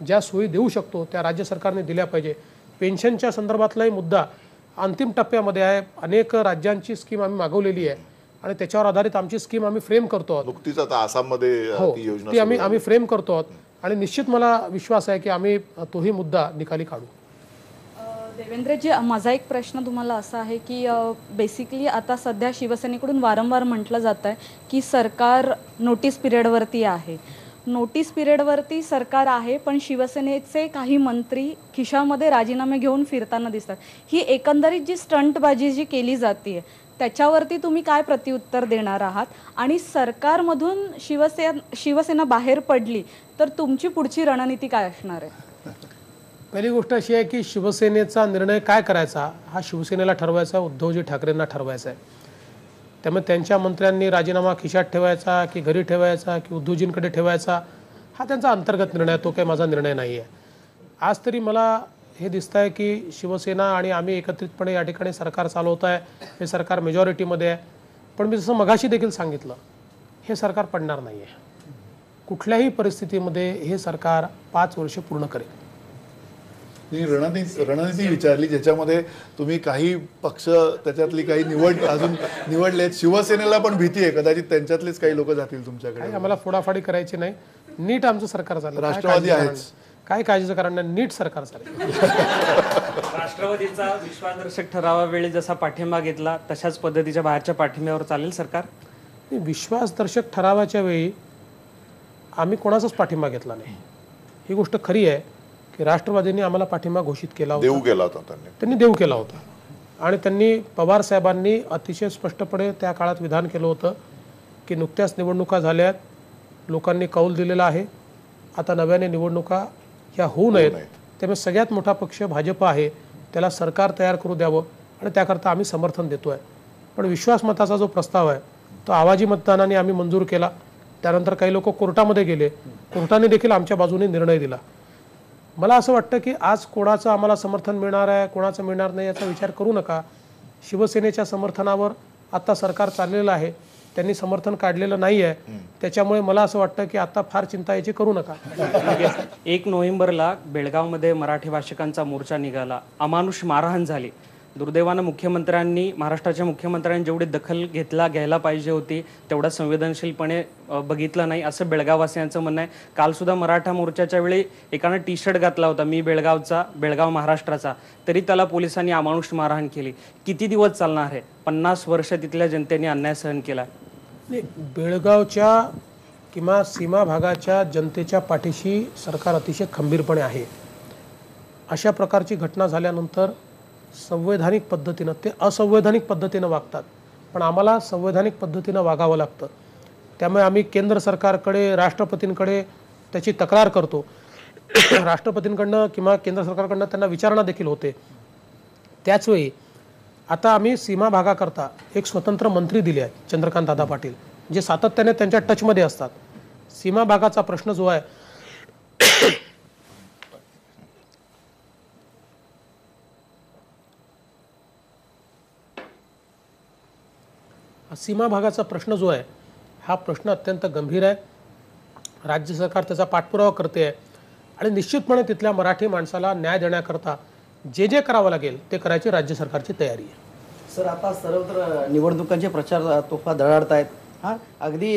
ज्या सोयी देऊ शकतो त्या राज्य सरकारने दिल्या पाहिजे पेन्शनच्या संदर्भातलाही मुद्दा अंतिम टप्प्यामध्ये आहे अनेक राज्यांची स्कीम आम्ही मागवलेली आहे आणि त्याच्यावर आधारित आमची स्कीम आम्ही फ्रेम करतो आहोत नुकतीच आता आसाममध्ये हो ती आम्ही आम्ही फ्रेम करतो आहोत आणि निश्चित मला विश्वास आहे की आम्ही तोही मुद्दा निकाली काढू देवेंद्रजी माझा एक प्रश्न तुम्हाला असा आहे की बेसिकली आता सध्या शिवसेनेकडून वारंवार म्हटलं जात आहे की सरकार नोटीस पिरियडवरती आहे नोटीस पिरियडवरती सरकार आहे पण शिवसेनेचे काही मंत्री खिशामध्ये राजीनामे घेऊन फिरताना दिसतात ही एकंदरीत जी स्टंटबाजी जी केली जाते त्याच्यावरती तुम्ही काय प्रत्युत्तर देणार आहात आणि सरकारमधून शिवसेना शिवसेना बाहेर पडली तर तुमची पुढची रणनीती काय असणार आहे पहिली गोष्ट अशी आहे की शिवसेनेचा निर्णय काय करायचा हा शिवसेनेला ठरवायचा उद्धवजी ठाकरेंना ठरवायचा आहे त्यामुळे त्यांच्या मंत्र्यांनी राजीनामा खिशात ठेवायचा की घरी ठेवायचा की उद्धवजींकडे ठेवायचा हा त्यांचा अंतर्गत निर्णय तो काही माझा निर्णय नाही आहे आज तरी मला हे दिसत आहे की शिवसेना आणि आम्ही एकत्रितपणे या ठिकाणी सरकार चालवत आहे हे सरकार मेजॉरिटीमध्ये आहे पण मी जसं मगाशी देखील सांगितलं हे सरकार पडणार नाही आहे कुठल्याही परिस्थितीमध्ये हे सरकार पाच वर्ष पूर्ण करेल रणनीती रणनीती विचारली ज्याच्यामध्ये तुम्ही काही पक्ष त्याच्यातली काही निवड अजून निवडलेत शिवसेनेला पण भीती आहे कदाचित त्यांच्यातलेच काही लोक जातील तुमच्याकडे आम्हाला फोडाफाडी करायची नाही नीट आमचं सरकार चाललं राष्ट्रवादी आहेच काय काळजीचं कारण नाही नीट सरकार राष्ट्रवादीचा ठरावा ठरावावेळी जसा पाठिंबा घेतला तशाच पद्धतीच्या बाहेरच्या पाठिंब्यावर चालेल सरकार विश्वासदर्शक ठरावाच्या वेळी आम्ही कोणाचाच पाठिंबा घेतला नाही ही गोष्ट खरी आहे की राष्ट्रवादीने आम्हाला पाठिंबा घोषित केला देऊ केला होता त्यांनी देऊ केला होता आणि त्यांनी पवार साहेबांनी अतिशय स्पष्टपणे त्या काळात विधान केलं होतं की नुकत्याच निवडणुका झाल्यात लोकांनी कौल दिलेला आहे आता नव्याने निवडणुका या होऊ नयेत त्यामुळे सगळ्यात मोठा पक्ष भाजप आहे त्याला सरकार तयार करू द्यावं आणि त्याकरता आम्ही समर्थन देतो पण विश्वासमताचा जो प्रस्ताव आहे तो आवाजी मतदानाने आम्ही मंजूर केला त्यानंतर काही लोक कोर्टामध्ये गेले कोर्टाने देखील आमच्या बाजूने निर्णय दिला मला असं वाटतं की आज कोणाचं आम्हाला समर्थन मिळणार आहे कोणाचं मिळणार नाही याचा विचार करू नका शिवसेनेच्या समर्थनावर आता सरकार चाललेलं आहे त्यांनी समर्थन काढलेलं नाही आहे त्याच्यामुळे मला असं वाटतं की आता फार चिंता याची करू नका एक नोव्हेंबरला बेळगावमध्ये मराठी भाषिकांचा मोर्चा निघाला अमानुष मारहाण झाली दुर्दैवानं मुख्यमंत्र्यांनी महाराष्ट्राच्या मुख्यमंत्र्यांनी जेवढी दखल घेतला घ्यायला पाहिजे होती तेवढा संवेदनशीलपणे बघितलं नाही असं बेळगाववासियांचं म्हणणं आहे कालसुद्धा मराठा मोर्चाच्या वेळी एकानं टी शर्ट घातला होता मी बेळगावचा बेळगाव महाराष्ट्राचा तरी त्याला पोलिसांनी अमानुष मारहाण केली किती दिवस चालणार आहे पन्नास वर्ष तिथल्या जनतेने अन्याय सहन केला बेळगावच्या किंवा सीमा भागाच्या जनतेच्या पाठीशी सरकार अतिशय खंबीरपणे आहे अशा प्रकारची घटना झाल्यानंतर संवैधानिक पद्धतीनं ते असंवैधानिक पद्धतीनं वागतात पण आम्हाला संवैधानिक पद्धतीनं वागावं लागतं त्यामुळे आम्ही केंद्र सरकारकडे राष्ट्रपतींकडे त्याची तक्रार करतो [COUGHS] राष्ट्रपतींकडनं किंवा केंद्र सरकारकडनं त्यांना विचारणा देखील होते त्याचवेळी आता आम्ही सीमा भागाकरता एक स्वतंत्र मंत्री दिले आहेत चंद्रकांत दादा पाटील जे सातत्याने त्यांच्या टचमध्ये असतात सीमा भागाचा प्रश्न जो आहे सीमा भागाचा प्रश्न जो आहे हा प्रश्न अत्यंत गंभीर आहे राज्य सरकार त्याचा पाठपुरावा करते आहे आणि निश्चितपणे तिथल्या मराठी माणसाला न्याय देण्याकरता जे जे करावं लागेल ते करायची राज्य सरकारची तयारी आहे सर आता सर्वत्र निवडणुकांचे प्रचार तोफा दळाडत आहेत हां अगदी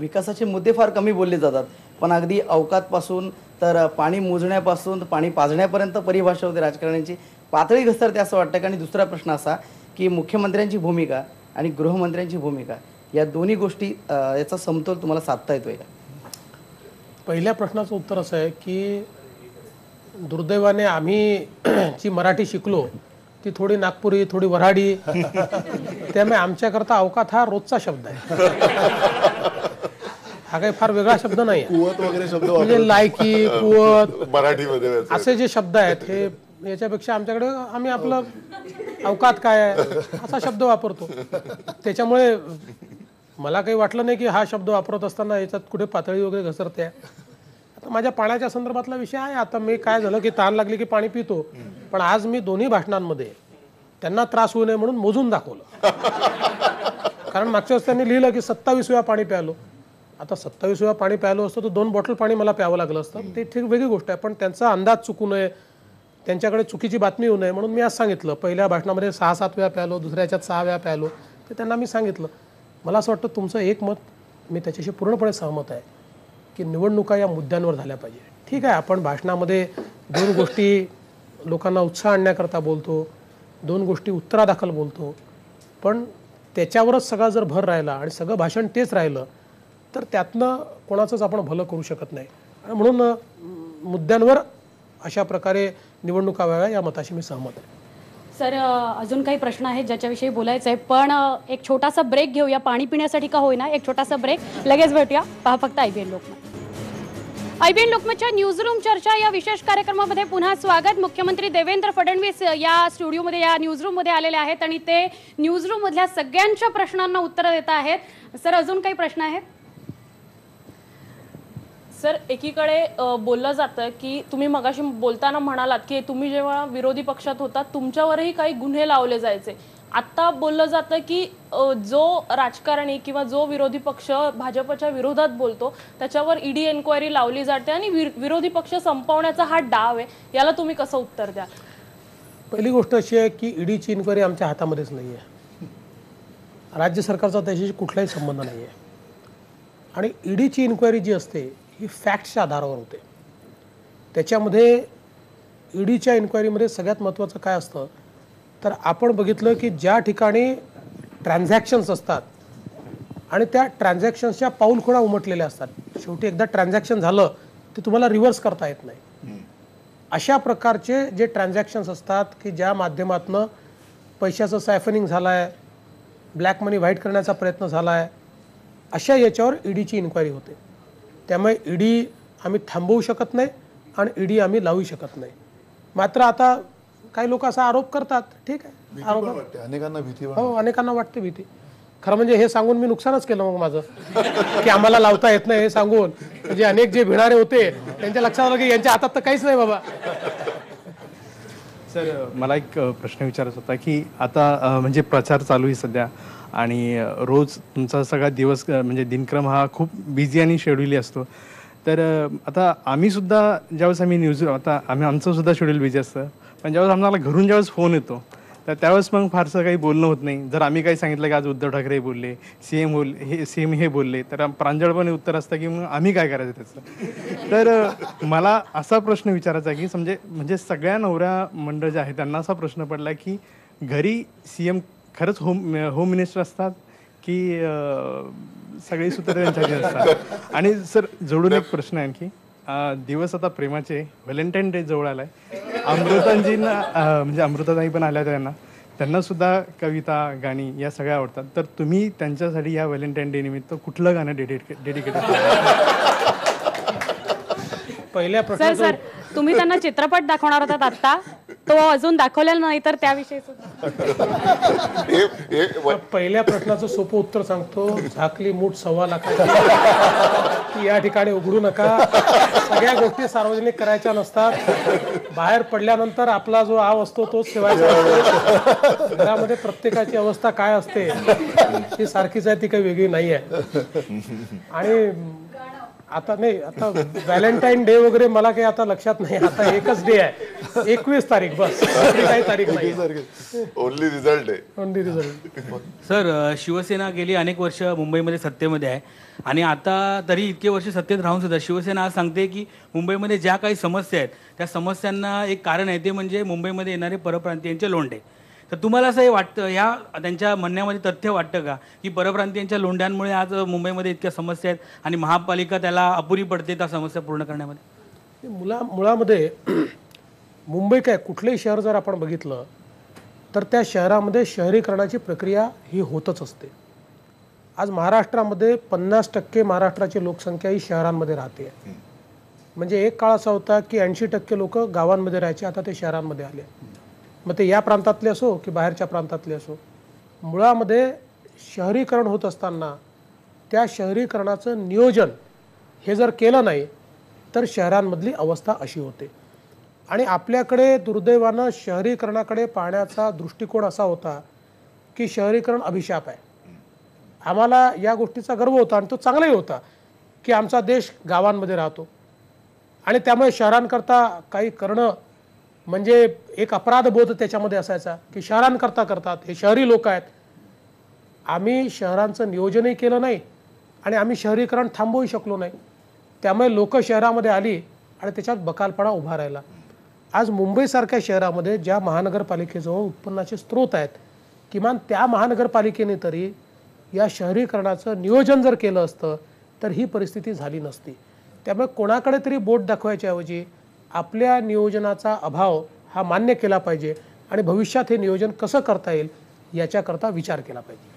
विकासाचे मुद्दे फार कमी बोलले जातात पण अगदी अवकातपासून तर पाणी मोजण्यापासून पाणी पाजण्यापर्यंत परिभाषा होते राजकारण्यांची पातळी घसरते असं वाटतं आणि दुसरा प्रश्न असा की मुख्यमंत्र्यांची भूमिका आणि गृहमंत्र्यांची भूमिका या दोन्ही गोष्टी याचा समतोल तुम्हाला साधता येतोय का पहिल्या प्रश्नाचं उत्तर असं आहे की दुर्दैवाने आम्ही [CLEARS THROAT] जी मराठी शिकलो ती थोडी नागपुरी थोडी वराडी [LAUGHS] त्यामुळे आमच्याकरता अवकात हा रोजचा शब्द आहे हा काही फार वेगळा शब्द नाही कुवत म्हणजे लायकी कुवत मराठीमध्ये असे जे शब्द आहेत हे याच्यापेक्षा आमच्याकडे आम्ही आपलं अवकात काय आहे असा शब्द वापरतो त्याच्यामुळे मला काही वाटलं नाही की हा शब्द वापरत असताना याच्यात कुठे पातळी वगैरे घसरते आता माझ्या पाण्याच्या संदर्भातला विषय आहे आता मी काय झालं की ताण लागली की पाणी पितो पण आज मी दोन्ही भाषणांमध्ये त्यांना त्रास होऊ नये म्हणून मोजून दाखवलं कारण मागच्या वेळेस त्यांनी लिहिलं की सत्तावीस वेळा पाणी प्यालो आता सत्तावीस वेळा पाणी प्यायलो असतं तर दोन बॉटल पाणी मला प्यावं लागलं असतं ते ठीक वेगळी गोष्ट आहे पण त्यांचा अंदाज चुकू नये त्यांच्याकडे चुकीची बातमी होऊ नये म्हणून मी आज सांगितलं पहिल्या भाषणामध्ये सहा सात वेळा प्यालो दुसऱ्याच्यात सहा वेळा प्यालो तर त्यांना मी सांगितलं मला असं वाटतं तुमचं एक मत मी त्याच्याशी पूर्णपणे सहमत आहे की निवडणुका या मुद्द्यांवर झाल्या पाहिजे ठीक आहे आपण भाषणामध्ये दोन गोष्टी लोकांना उत्साह आणण्याकरता बोलतो दोन गोष्टी उत्तरादाखल बोलतो पण त्याच्यावरच सगळा जर भर राहिला आणि सगळं भाषण तेच राहिलं तर त्यातनं कोणाचंच आपण भलं करू शकत नाही म्हणून मुद्द्यांवर अशा प्रकारे निवडणुका व्हाव्या या मताशी मी सहमत आहे सर अजून काही प्रश्न आहेत ज्याच्याविषयी बोलायचं आहे पण एक छोटासा ब्रेक घेऊया पाणी पिण्यासाठी का होईना एक छोटासा ब्रेक लगेच भेटूया पहा फक्त I B N Lokmat I B N लोकमतच्या रूम चर्चा या विशेष कार्यक्रमामध्ये पुन्हा स्वागत मुख्यमंत्री देवेंद्र फडणवीस या स्टुडिओमध्ये या न्यूज मध्ये आलेले आहेत आणि ते न्यूज मधल्या सगळ्यांच्या प्रश्नांना उत्तरं देत आहेत सर अजून काही प्रश्न आहेत सर एकीकडे बोललं जातं की तुम्ही मगाशी बोलताना म्हणालात की तुम्ही जेव्हा विरोधी पक्षात होता तुमच्यावरही काही गुन्हे लावले जायचे आता बोललं जातं की जो राजकारणी किंवा जो विरोधी पक्ष भाजपच्या विरोधात बोलतो त्याच्यावर ईडी एन्क्वायरी लावली जाते आणि विरोधी पक्ष संपवण्याचा हा डाव आहे याला तुम्ही कसं उत्तर द्या पहिली गोष्ट अशी आहे की ईडीची इन्क्वायरी आमच्या हातामध्येच नाही आहे राज्य सरकारचा त्याच्याशी कुठलाही संबंध नाही आहे आणि ईडीची इन्क्वायरी जी असते ही फॅक्टच्या आधारावर होते त्याच्यामध्ये ईडीच्या e इन्क्वायरीमध्ये सगळ्यात महत्त्वाचं काय असतं तर आपण बघितलं की ज्या ठिकाणी ट्रान्झॅक्शन्स असतात आणि त्या ट्रान्झॅक्शन्सच्या पाऊलखुणा उमटलेल्या असतात शेवटी एकदा ट्रान्झॅक्शन झालं ते तुम्हाला रिव्हर्स करता येत नाही अशा प्रकारचे जे ट्रान्झॅक्शन्स असतात की ज्या माध्यमातनं पैशाचं सायफनिंग झालं आहे ब्लॅक मनी व्हाईट करण्याचा प्रयत्न झाला आहे अशा याच्यावर ईडीची e इन्क्वायरी होते त्यामुळे ईडी आम्ही थांबवू शकत नाही आणि ईडी आम्ही लावू शकत नाही मात्र आता काही लोक असा आरोप करतात ठीक आहे आरोप अनेकांना भीती हो अनेकांना वाटते भीती खरं म्हणजे हे सांगून मी नुकसानच केलं मग माझं की आम्हाला लावता येत नाही हे सांगून म्हणजे अनेक जे भिणारे होते त्यांच्या लक्षात आलं की यांच्या हातात तर काहीच नाही बाबा सर मला एक प्रश्न विचारायचा होता की आता म्हणजे प्रचार चालू आहे सध्या आणि रोज तुमचा सगळा दिवस म्हणजे दिनक्रम हा खूप बिझी आणि शेड्युली असतो तर आता आम्हीसुद्धा ज्यावेळेस आम्ही न्यूज आता आम्ही आमचंसुद्धा शेड्यूल बिझी असतं पण ज्यावेळेस आम्हाला घरून ज्यावेळेस फोन येतो तर त्यावेळेस मग फारसं काही बोलणं होत नाही जर आम्ही काही सांगितलं की आज उद्धव ठाकरे बोलले सी एम बोल हे सी एम हे बोलले तर प्रांजळपणे उत्तर असतं की मग आम्ही काय करायचं त्याचं तर मला असा प्रश्न विचारायचा की समजे म्हणजे सगळ्या नवऱ्या मंडळ जे आहे त्यांना असा प्रश्न पडला की घरी सी एम खरंच होम होम मिनिस्टर असतात की सगळी सूत्र त्यांच्याकडे असतात आणि सर जोडून एक प्रश्न आहे आणखी दिवस आता प्रेमाचे व्हॅलेंटाईन डे जवळ आलाय अमृतांजींना म्हणजे अमृताताई पण आल्या त्यांना त्यांना सुद्धा कविता गाणी या सगळ्या आवडतात तर तुम्ही त्यांच्यासाठी या व्हॅलेंटाईन डे निमित्त कुठलं गाणं डेडिकेट डेडिकेट पहिल्या सर तुम्ही त्यांना चित्रपट दाखवणार होतात आता तो अजून दाखवलेला नाही तर त्याविषयी पहिल्या प्रश्नाचं सोपं उत्तर सांगतो झाकली मूठ सव्वा लाखाची या ठिकाणी उघडू नका सगळ्या गोष्टी सार्वजनिक करायच्या नसतात बाहेर पडल्यानंतर आपला जो आव असतो तोच ठेवायचा घरामध्ये प्रत्येकाची अवस्था काय असते ही सारखीच आहे ती काही वेगळी नाही आहे आणि आता नाही आता व्हॅलेंटाईन डे वगैरे मला काही आता लक्षात नाही आता एकच डे आहे एकवीस तारीख बस काही तारीख नाही ओनली रिझल्ट आहे ओनली रिझल्ट सर शिवसेना गेली अनेक वर्ष मुंबईमध्ये सत्तेमध्ये आहे आणि आता तरी इतके वर्ष सत्तेत राहून सुद्धा शिवसेना आज सांगते की मुंबईमध्ये ज्या काही समस्या आहेत त्या समस्यांना एक कारण आहे ते म्हणजे मुंबईमध्ये येणारे परप्रांतीयांचे लोंढे तर तुम्हाला असं हे वाटतं या त्यांच्या म्हणण्यामध्ये तथ्य वाटतं का की परप्रांतीयांच्या लोंढ्यांमुळे आज मुंबईमध्ये इतक्या समस्या आहेत आणि महापालिका त्याला अपुरी पडते त्या समस्या पूर्ण करण्यामध्ये मुला मुळामध्ये [CLEARS THROAT] मुंबई काय कुठलंही शहर जर आपण बघितलं तर त्या शहरामध्ये शहरीकरणाची प्रक्रिया ही होतच असते आज महाराष्ट्रामध्ये पन्नास टक्के महाराष्ट्राची लोकसंख्या ही शहरांमध्ये राहते म्हणजे एक काळ असा होता की ऐंशी टक्के लोक गावांमध्ये राहायचे आता ते शहरांमध्ये आले मग ते या प्रांतातले असो की बाहेरच्या प्रांतातले असो मुळामध्ये शहरीकरण होत असताना त्या शहरीकरणाचं नियोजन हे जर केलं नाही तर शहरांमधली अवस्था अशी होते आणि आपल्याकडे दुर्दैवानं शहरीकरणाकडे पाहण्याचा दृष्टिकोन असा होता की शहरीकरण अभिशाप आहे आम्हाला या गोष्टीचा गर्व होता आणि तो चांगलाही होता की आमचा देश गावांमध्ये राहतो आणि त्यामुळे शहरांकरता काही करणं म्हणजे एक अपराध बोध त्याच्यामध्ये असायचा की शहरांकरता करतात हे शहरी लोक आहेत आम्ही शहरांचं नियोजनही केलं नाही आणि आम्ही शहरीकरण थांबवू शकलो नाही त्यामुळे लोक शहरामध्ये आली आणि त्याच्यात बकालपणा उभा राहिला आज मुंबईसारख्या शहरामध्ये ज्या महानगरपालिकेजवळ उत्पन्नाचे स्रोत आहेत किमान त्या महानगरपालिकेने तरी या शहरीकरणाचं नियोजन जर केलं असतं तर ही परिस्थिती झाली नसती त्यामुळे कोणाकडे तरी बोट दाखवायच्याऐवजी आपल्या नियोजनाचा अभाव हा मान्य केला पाहिजे आणि भविष्यात हे नियोजन कसं करता येईल याच्याकरता विचार केला पाहिजे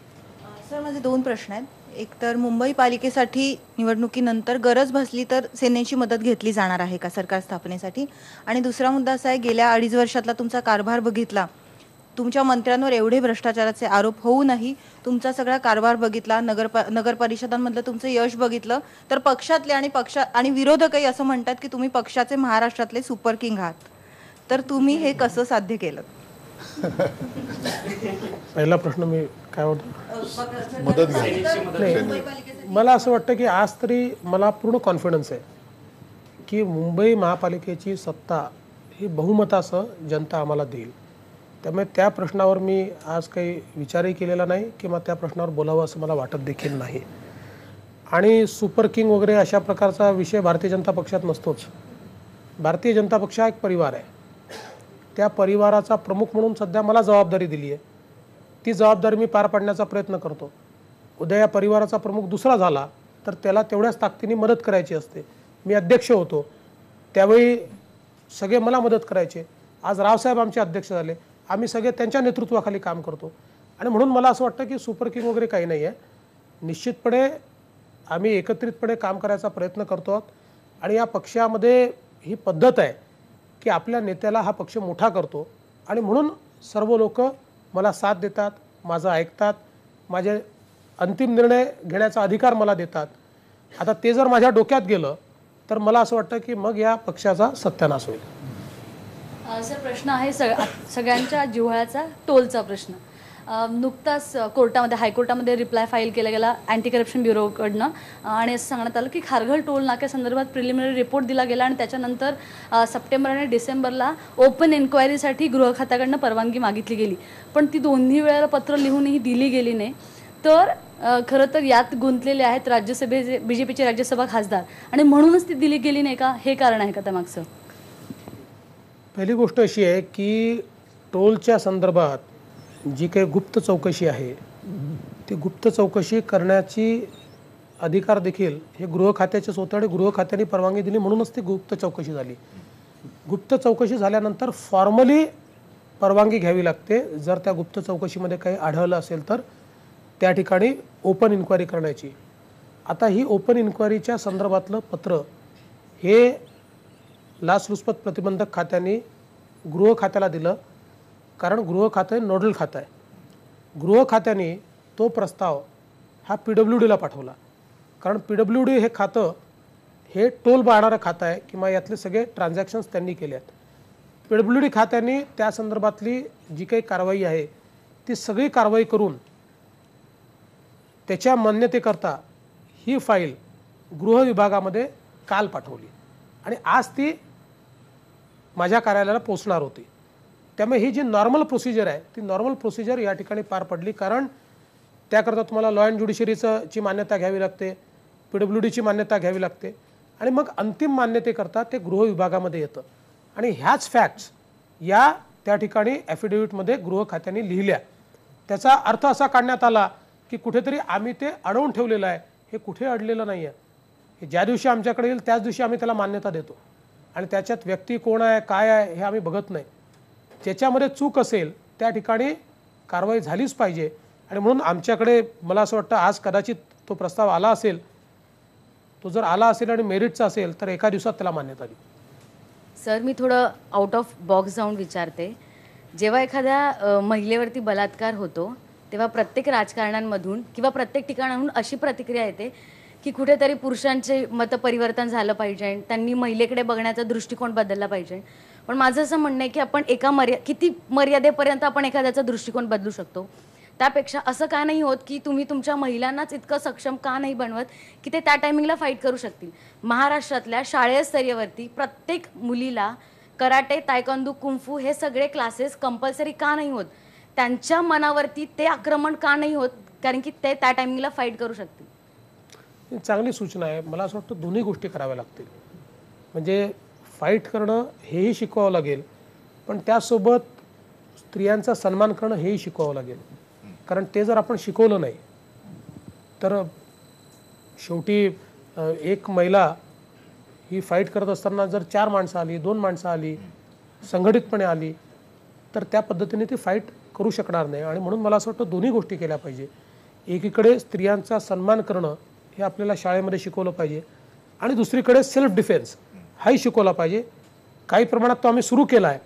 सर माझे दोन प्रश्न आहेत एक तर मुंबई पालिकेसाठी निवडणुकीनंतर गरज भासली तर सेनेची मदत घेतली जाणार आहे का सरकार स्थापनेसाठी आणि दुसरा मुद्दा असा आहे गेल्या अडीच वर्षातला तुमचा कारभार बघितला तुमच्या मंत्र्यांवर एवढे भ्रष्टाचाराचे आरोप होऊनही तुमचा सगळा कारभार बघितला नगर नगर परिषदांमधलं तुमचं यश बघितलं तर पक्षातले आणि पक्षा आणि विरोधकही असं म्हणतात की तुम्ही पक्षाचे महाराष्ट्रातले सुपर किंग आहात तर तुम्ही हे कसं साध्य केलं [LAUGHS] पहिला प्रश्न मी काय वाटतो मदत मला असं वाटतं की आज तरी मला पूर्ण कॉन्फिडन्स आहे की मुंबई महापालिकेची सत्ता ही बहुमतासह जनता आम्हाला देईल त्यामुळे त्या प्रश्नावर मी आज काही विचारही केलेला नाही किंवा त्या प्रश्नावर बोलावं असं मला वाटत देखील नाही आणि सुपर किंग वगैरे अशा प्रकारचा विषय भारतीय जनता पक्षात नसतोच भारतीय जनता पक्ष हा एक परिवार आहे त्या परिवाराचा प्रमुख म्हणून सध्या मला जबाबदारी दिली आहे ती जबाबदारी मी पार पाडण्याचा प्रयत्न करतो उद्या या परिवाराचा प्रमुख दुसरा झाला तर त्याला तेवढ्याच ताकदीने मदत करायची असते मी अध्यक्ष होतो त्यावेळी सगळे मला मदत करायचे आज रावसाहेब आमचे अध्यक्ष झाले आम्ही सगळे त्यांच्या नेतृत्वाखाली काम करतो आणि म्हणून मला असं वाटतं की सुपर किंग वगैरे काही नाही आहे निश्चितपणे आम्ही एकत्रितपणे काम करायचा प्रयत्न करतो आहोत आणि या पक्षामध्ये ही पद्धत आहे की आपल्या नेत्याला हा पक्ष मोठा करतो आणि म्हणून सर्व लोक मला साथ देतात माझं ऐकतात माझे अंतिम निर्णय घेण्याचा अधिकार मला देतात आता ते जर माझ्या डोक्यात गेलं तर मला असं वाटतं की मग या पक्षाचा सत्यानाश होईल सर प्रश्न आहे सग सगळ्यांच्या जिव्हाळ्याचा टोलचा प्रश्न नुकताच कोर्टामध्ये हायकोर्टामध्ये रिप्लाय फाईल केला गेला अँटी करप्शन ब्युरोकडनं आणि असं सांगण्यात आलं की खारघर टोल नाक्यासंदर्भात प्रिलिमिनरी रिपोर्ट दिला गेला आणि त्याच्यानंतर सप्टेंबर आणि डिसेंबरला ओपन एन्क्वायरीसाठी गृहखात्याकडनं परवानगी मागितली गेली पण ती दोन्ही वेळेला पत्र लिहूनही दिली गेली नाही तर खरं तर यात गुंतलेले आहेत राज्यसभेचे बी राज्यसभा खासदार आणि म्हणूनच ती दिली गेली नाही का हे कारण आहे का त्यामागचं पहिली गोष्ट अशी आहे की टोलच्या संदर्भात जी काही गुप्त चौकशी आहे ती गुप्त चौकशी करण्याची अधिकार देखील हे गृह खात्याचे आणि गृह खात्याने परवानगी दिली म्हणूनच ती गुप्त चौकशी झाली गुप्त चौकशी झाल्यानंतर फॉर्मली परवानगी घ्यावी लागते जर त्या गुप्त चौकशीमध्ये काही आढळलं असेल तर त्या ठिकाणी ओपन इन्क्वायरी करण्याची आता ही ओपन इन्क्वायरीच्या संदर्भातलं पत्र हे लाचलुचपत प्रतिबंधक खात्याने गृह खात्याला दिलं कारण गृह खातं नोडल खातं आहे गृह खात्याने तो प्रस्ताव हा पी डब्ल्यू डीला पाठवला कारण पी डब्ल्यू डी हे खातं हे टोल बाळणारं खातं आहे किंवा यातले सगळे ट्रान्झॅक्शन्स त्यांनी केले आहेत पी डब्ल्यू डी खात्याने त्या संदर्भातली जी काही कारवाई आहे ती सगळी कारवाई करून त्याच्या मान्यतेकरता ही फाईल गृह विभागामध्ये काल पाठवली आणि आज ती माझ्या कार्यालयाला पोचणार होती त्यामुळे ही जी नॉर्मल प्रोसिजर आहे ती नॉर्मल प्रोसिजर या ठिकाणी पार पडली कारण त्याकरता तुम्हाला लॉ अँड ज्युडिशरीचं ची मान्यता घ्यावी लागते पी डब्ल्यू डीची मान्यता घ्यावी लागते आणि मग अंतिम मान्यतेकरता ते गृह विभागामध्ये येतं आणि ह्याच फॅक्ट्स या त्या ठिकाणी ॲफिडेव्हिटमध्ये गृह खात्याने लिहिल्या त्याचा अर्थ असा काढण्यात आला की कुठेतरी आम्ही ते अडवून ठेवलेलं आहे हे कुठे अडलेलं नाही आहे हे ज्या दिवशी आमच्याकडे येईल त्याच दिवशी आम्ही त्याला मान्यता देतो आणि त्याच्यात व्यक्ती कोण आहे काय आहे हे आम्ही बघत नाही ज्याच्यामध्ये चूक असेल त्या ठिकाणी कारवाई झालीच पाहिजे आणि म्हणून आमच्याकडे मला असं वाटतं आज कदाचित तो प्रस्ताव आला असेल तो जर आला असेल आणि मेरिटचा असेल तर एका दिवसात त्याला मान्यता देऊ सर मी थोडं आउट ऑफ बॉक्स जाऊन विचारते जेव्हा एखाद्या महिलेवरती बलात्कार होतो तेव्हा प्रत्येक राजकारणांमधून किंवा प्रत्येक ठिकाणाहून अशी प्रतिक्रिया येते की कुठेतरी पुरुषांचे मतपरिवर्तन झालं पाहिजे त्यांनी महिलेकडे बघण्याचा दृष्टिकोन बदलला पाहिजे पण माझं असं म्हणणं आहे की आपण एका मर्या किती मर्यादेपर्यंत आपण एखाद्याचा दृष्टिकोन बदलू शकतो त्यापेक्षा असं का नाही होत की तुम्ही तुमच्या महिलांनाच इतकं सक्षम का नाही बनवत की ते त्या टायमिंगला फाईट करू शकतील महाराष्ट्रातल्या स्तरीयवरती प्रत्येक मुलीला कराटे तायकंदू कुंफू हे सगळे क्लासेस कंपल्सरी का नाही होत त्यांच्या मनावरती ते आक्रमण का नाही होत कारण की ते त्या टायमिंगला फाईट करू शकतील चांगली सूचना आहे मला असं वाटतं दोन्ही गोष्टी कराव्या लागतील म्हणजे फाईट करणं हेही शिकवावं लागेल पण त्यासोबत स्त्रियांचा सन्मान करणं हेही शिकवावं लागेल कारण ते जर आपण शिकवलं नाही तर शेवटी एक महिला ही फाईट करत असताना जर चार माणसं आली दोन माणसं आली संघटितपणे आली तर त्या पद्धतीने ती फाईट करू शकणार नाही आणि म्हणून मला असं वाटतं दोन्ही गोष्टी केल्या पाहिजे एकीकडे स्त्रियांचा सन्मान करणं हे आपल्याला शाळेमध्ये शिकवलं पाहिजे आणि दुसरीकडे सेल्फ डिफेन्स हाही शिकवला पाहिजे काही प्रमाणात तो आम्ही सुरू केला आहे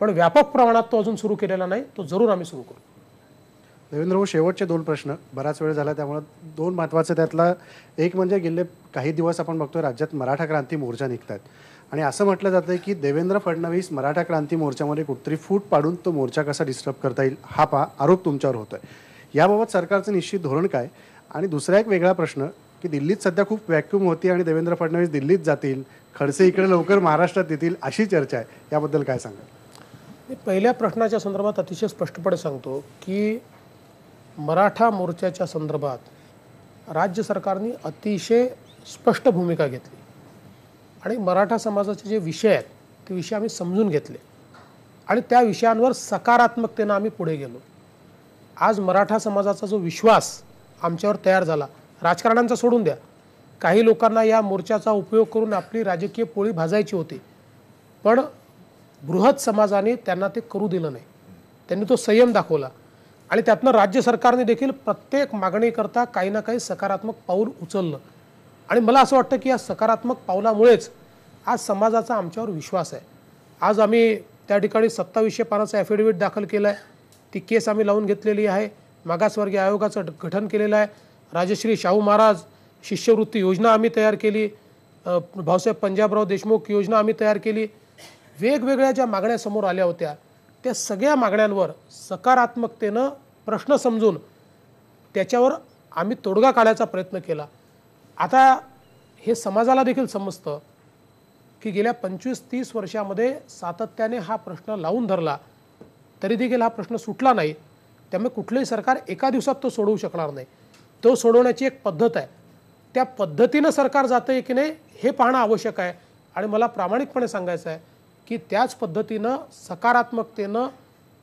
पण व्यापक प्रमाणात तो अजून सुरू केलेला नाही तो जरूर आम्ही सुरू करू देवेंद्र भाऊ शेवटचे दोन प्रश्न बराच वेळ झाला त्यामुळे दोन महत्त्वाचे त्यातला एक म्हणजे गेले काही दिवस आपण बघतोय राज्यात मराठा क्रांती मोर्चा निघतात आणि असं म्हटलं जातं की देवेंद्र फडणवीस मराठा क्रांती मोर्चामध्ये कुठतरी फूट पाडून तो मोर्चा कसा डिस्टर्ब करता येईल हा पा आरोप तुमच्यावर होतोय याबाबत सरकारचं निश्चित धोरण काय आणि दुसरा एक वेगळा प्रश्न की दिल्लीत सध्या खूप व्हॅक्यूम होती आणि देवेंद्र फडणवीस दिल्लीत जातील खडसे इकडे लवकर महाराष्ट्रात येतील अशी चर्चा आहे याबद्दल काय सांगाल मी पहिल्या प्रश्नाच्या संदर्भात अतिशय स्पष्टपणे सांगतो की मराठा मोर्चाच्या संदर्भात राज्य सरकारने अतिशय स्पष्ट भूमिका घेतली आणि मराठा समाजाचे जे विषय आहेत ते विषय आम्ही समजून घेतले आणि त्या विषयांवर सकारात्मकतेनं आम्ही पुढे गेलो आज मराठा समाजाचा जो विश्वास आमच्यावर तयार झाला राजकारणांचा सोडून द्या काही लोकांना या मोर्चाचा उपयोग करून आपली राजकीय पोळी भाजायची होती पण बृहत समाजाने त्यांना ते करू दिलं नाही त्यांनी तो संयम दाखवला आणि त्यातनं राज्य सरकारने देखील प्रत्येक मागणीकरता काही ना काही सकारात्मक पाऊल उचललं आणि मला असं वाटतं की या सकारात्मक पावलामुळेच आज समाजाचा आमच्यावर विश्वास आहे आज आम्ही त्या ठिकाणी सत्तावीसशे पानाचा ॲफिडेव्हिट दाखल केला आहे ती केस आम्ही लावून घेतलेली आहे मागासवर्गीय आयोगाचं गठन केलेलं आहे राजश्री शाहू महाराज शिष्यवृत्ती योजना आम्ही तयार केली भाऊसाहेब पंजाबराव देशमुख योजना आम्ही तयार केली वेगवेगळ्या ज्या मागण्या समोर आल्या होत्या त्या सगळ्या मागण्यांवर सकारात्मकतेनं प्रश्न समजून त्याच्यावर आम्ही तोडगा काढायचा प्रयत्न केला आता हे समाजाला देखील समजतं की गेल्या पंचवीस तीस वर्षामध्ये सातत्याने हा प्रश्न लावून धरला तरी देखील हा प्रश्न सुटला नाही त्यामुळे कुठलंही सरकार एका दिवसात तो सोडवू शकणार नाही तो सोडवण्याची एक पद्धत आहे त्या पद्धतीनं सरकार जातं आहे की नाही हे पाहणं आवश्यक आहे आणि मला प्रामाणिकपणे सांगायचं आहे की त्याच पद्धतीनं सकारात्मकतेनं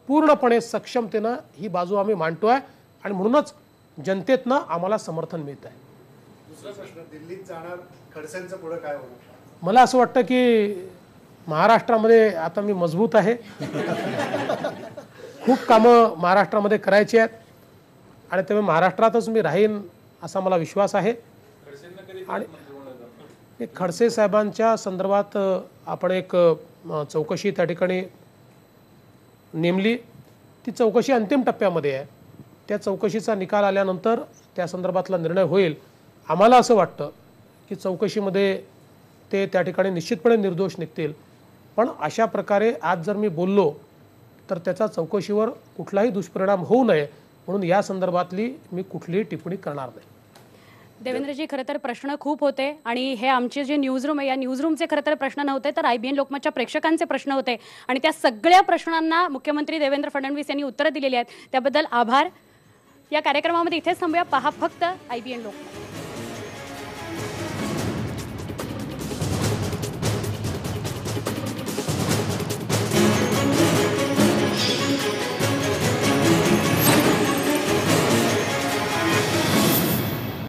पूर्णपणे सक्षमतेनं ही बाजू आम्ही मांडतो आहे आणि म्हणूनच जनतेतनं आम्हाला समर्थन मिळत आहे दिल्लीत जाणार काय मला असं वाटतं की महाराष्ट्रामध्ये आता मी मजबूत आहे खूप कामं महाराष्ट्रामध्ये करायची आहेत आणि त्यामुळे महाराष्ट्रातच मी राहीन असा मला विश्वास आहे आणि खडसे साहेबांच्या संदर्भात आपण एक चौकशी त्या ठिकाणी नेमली ती चौकशी अंतिम टप्प्यामध्ये आहे त्या चौकशीचा निकाल आल्यानंतर त्या संदर्भातला निर्णय होईल आम्हाला असं वाटतं की चौकशीमध्ये ते त्या ठिकाणी निश्चितपणे निर्दोष निघतील पण अशा प्रकारे आज जर मी बोललो तर त्याचा चौकशीवर कुठलाही दुष्परिणाम होऊ नये म्हणून या संदर्भातली मी कुठलीही टिप्पणी करणार नाही देवेंद्रजी खरं तर प्रश्न खूप होते आणि हे आमचे जे न्यूज रूम आहे या न्यूज रूमचे खरं तर प्रश्न नव्हते तर आय बी एन लोकमतच्या प्रेक्षकांचे प्रश्न होते आणि त्या सगळ्या प्रश्नांना मुख्यमंत्री देवेंद्र फडणवीस यांनी उत्तरं दिलेली आहेत त्याबद्दल आभार या कार्यक्रमामध्ये इथेच थांबूया पहा फक्त आय बी एन लोकमत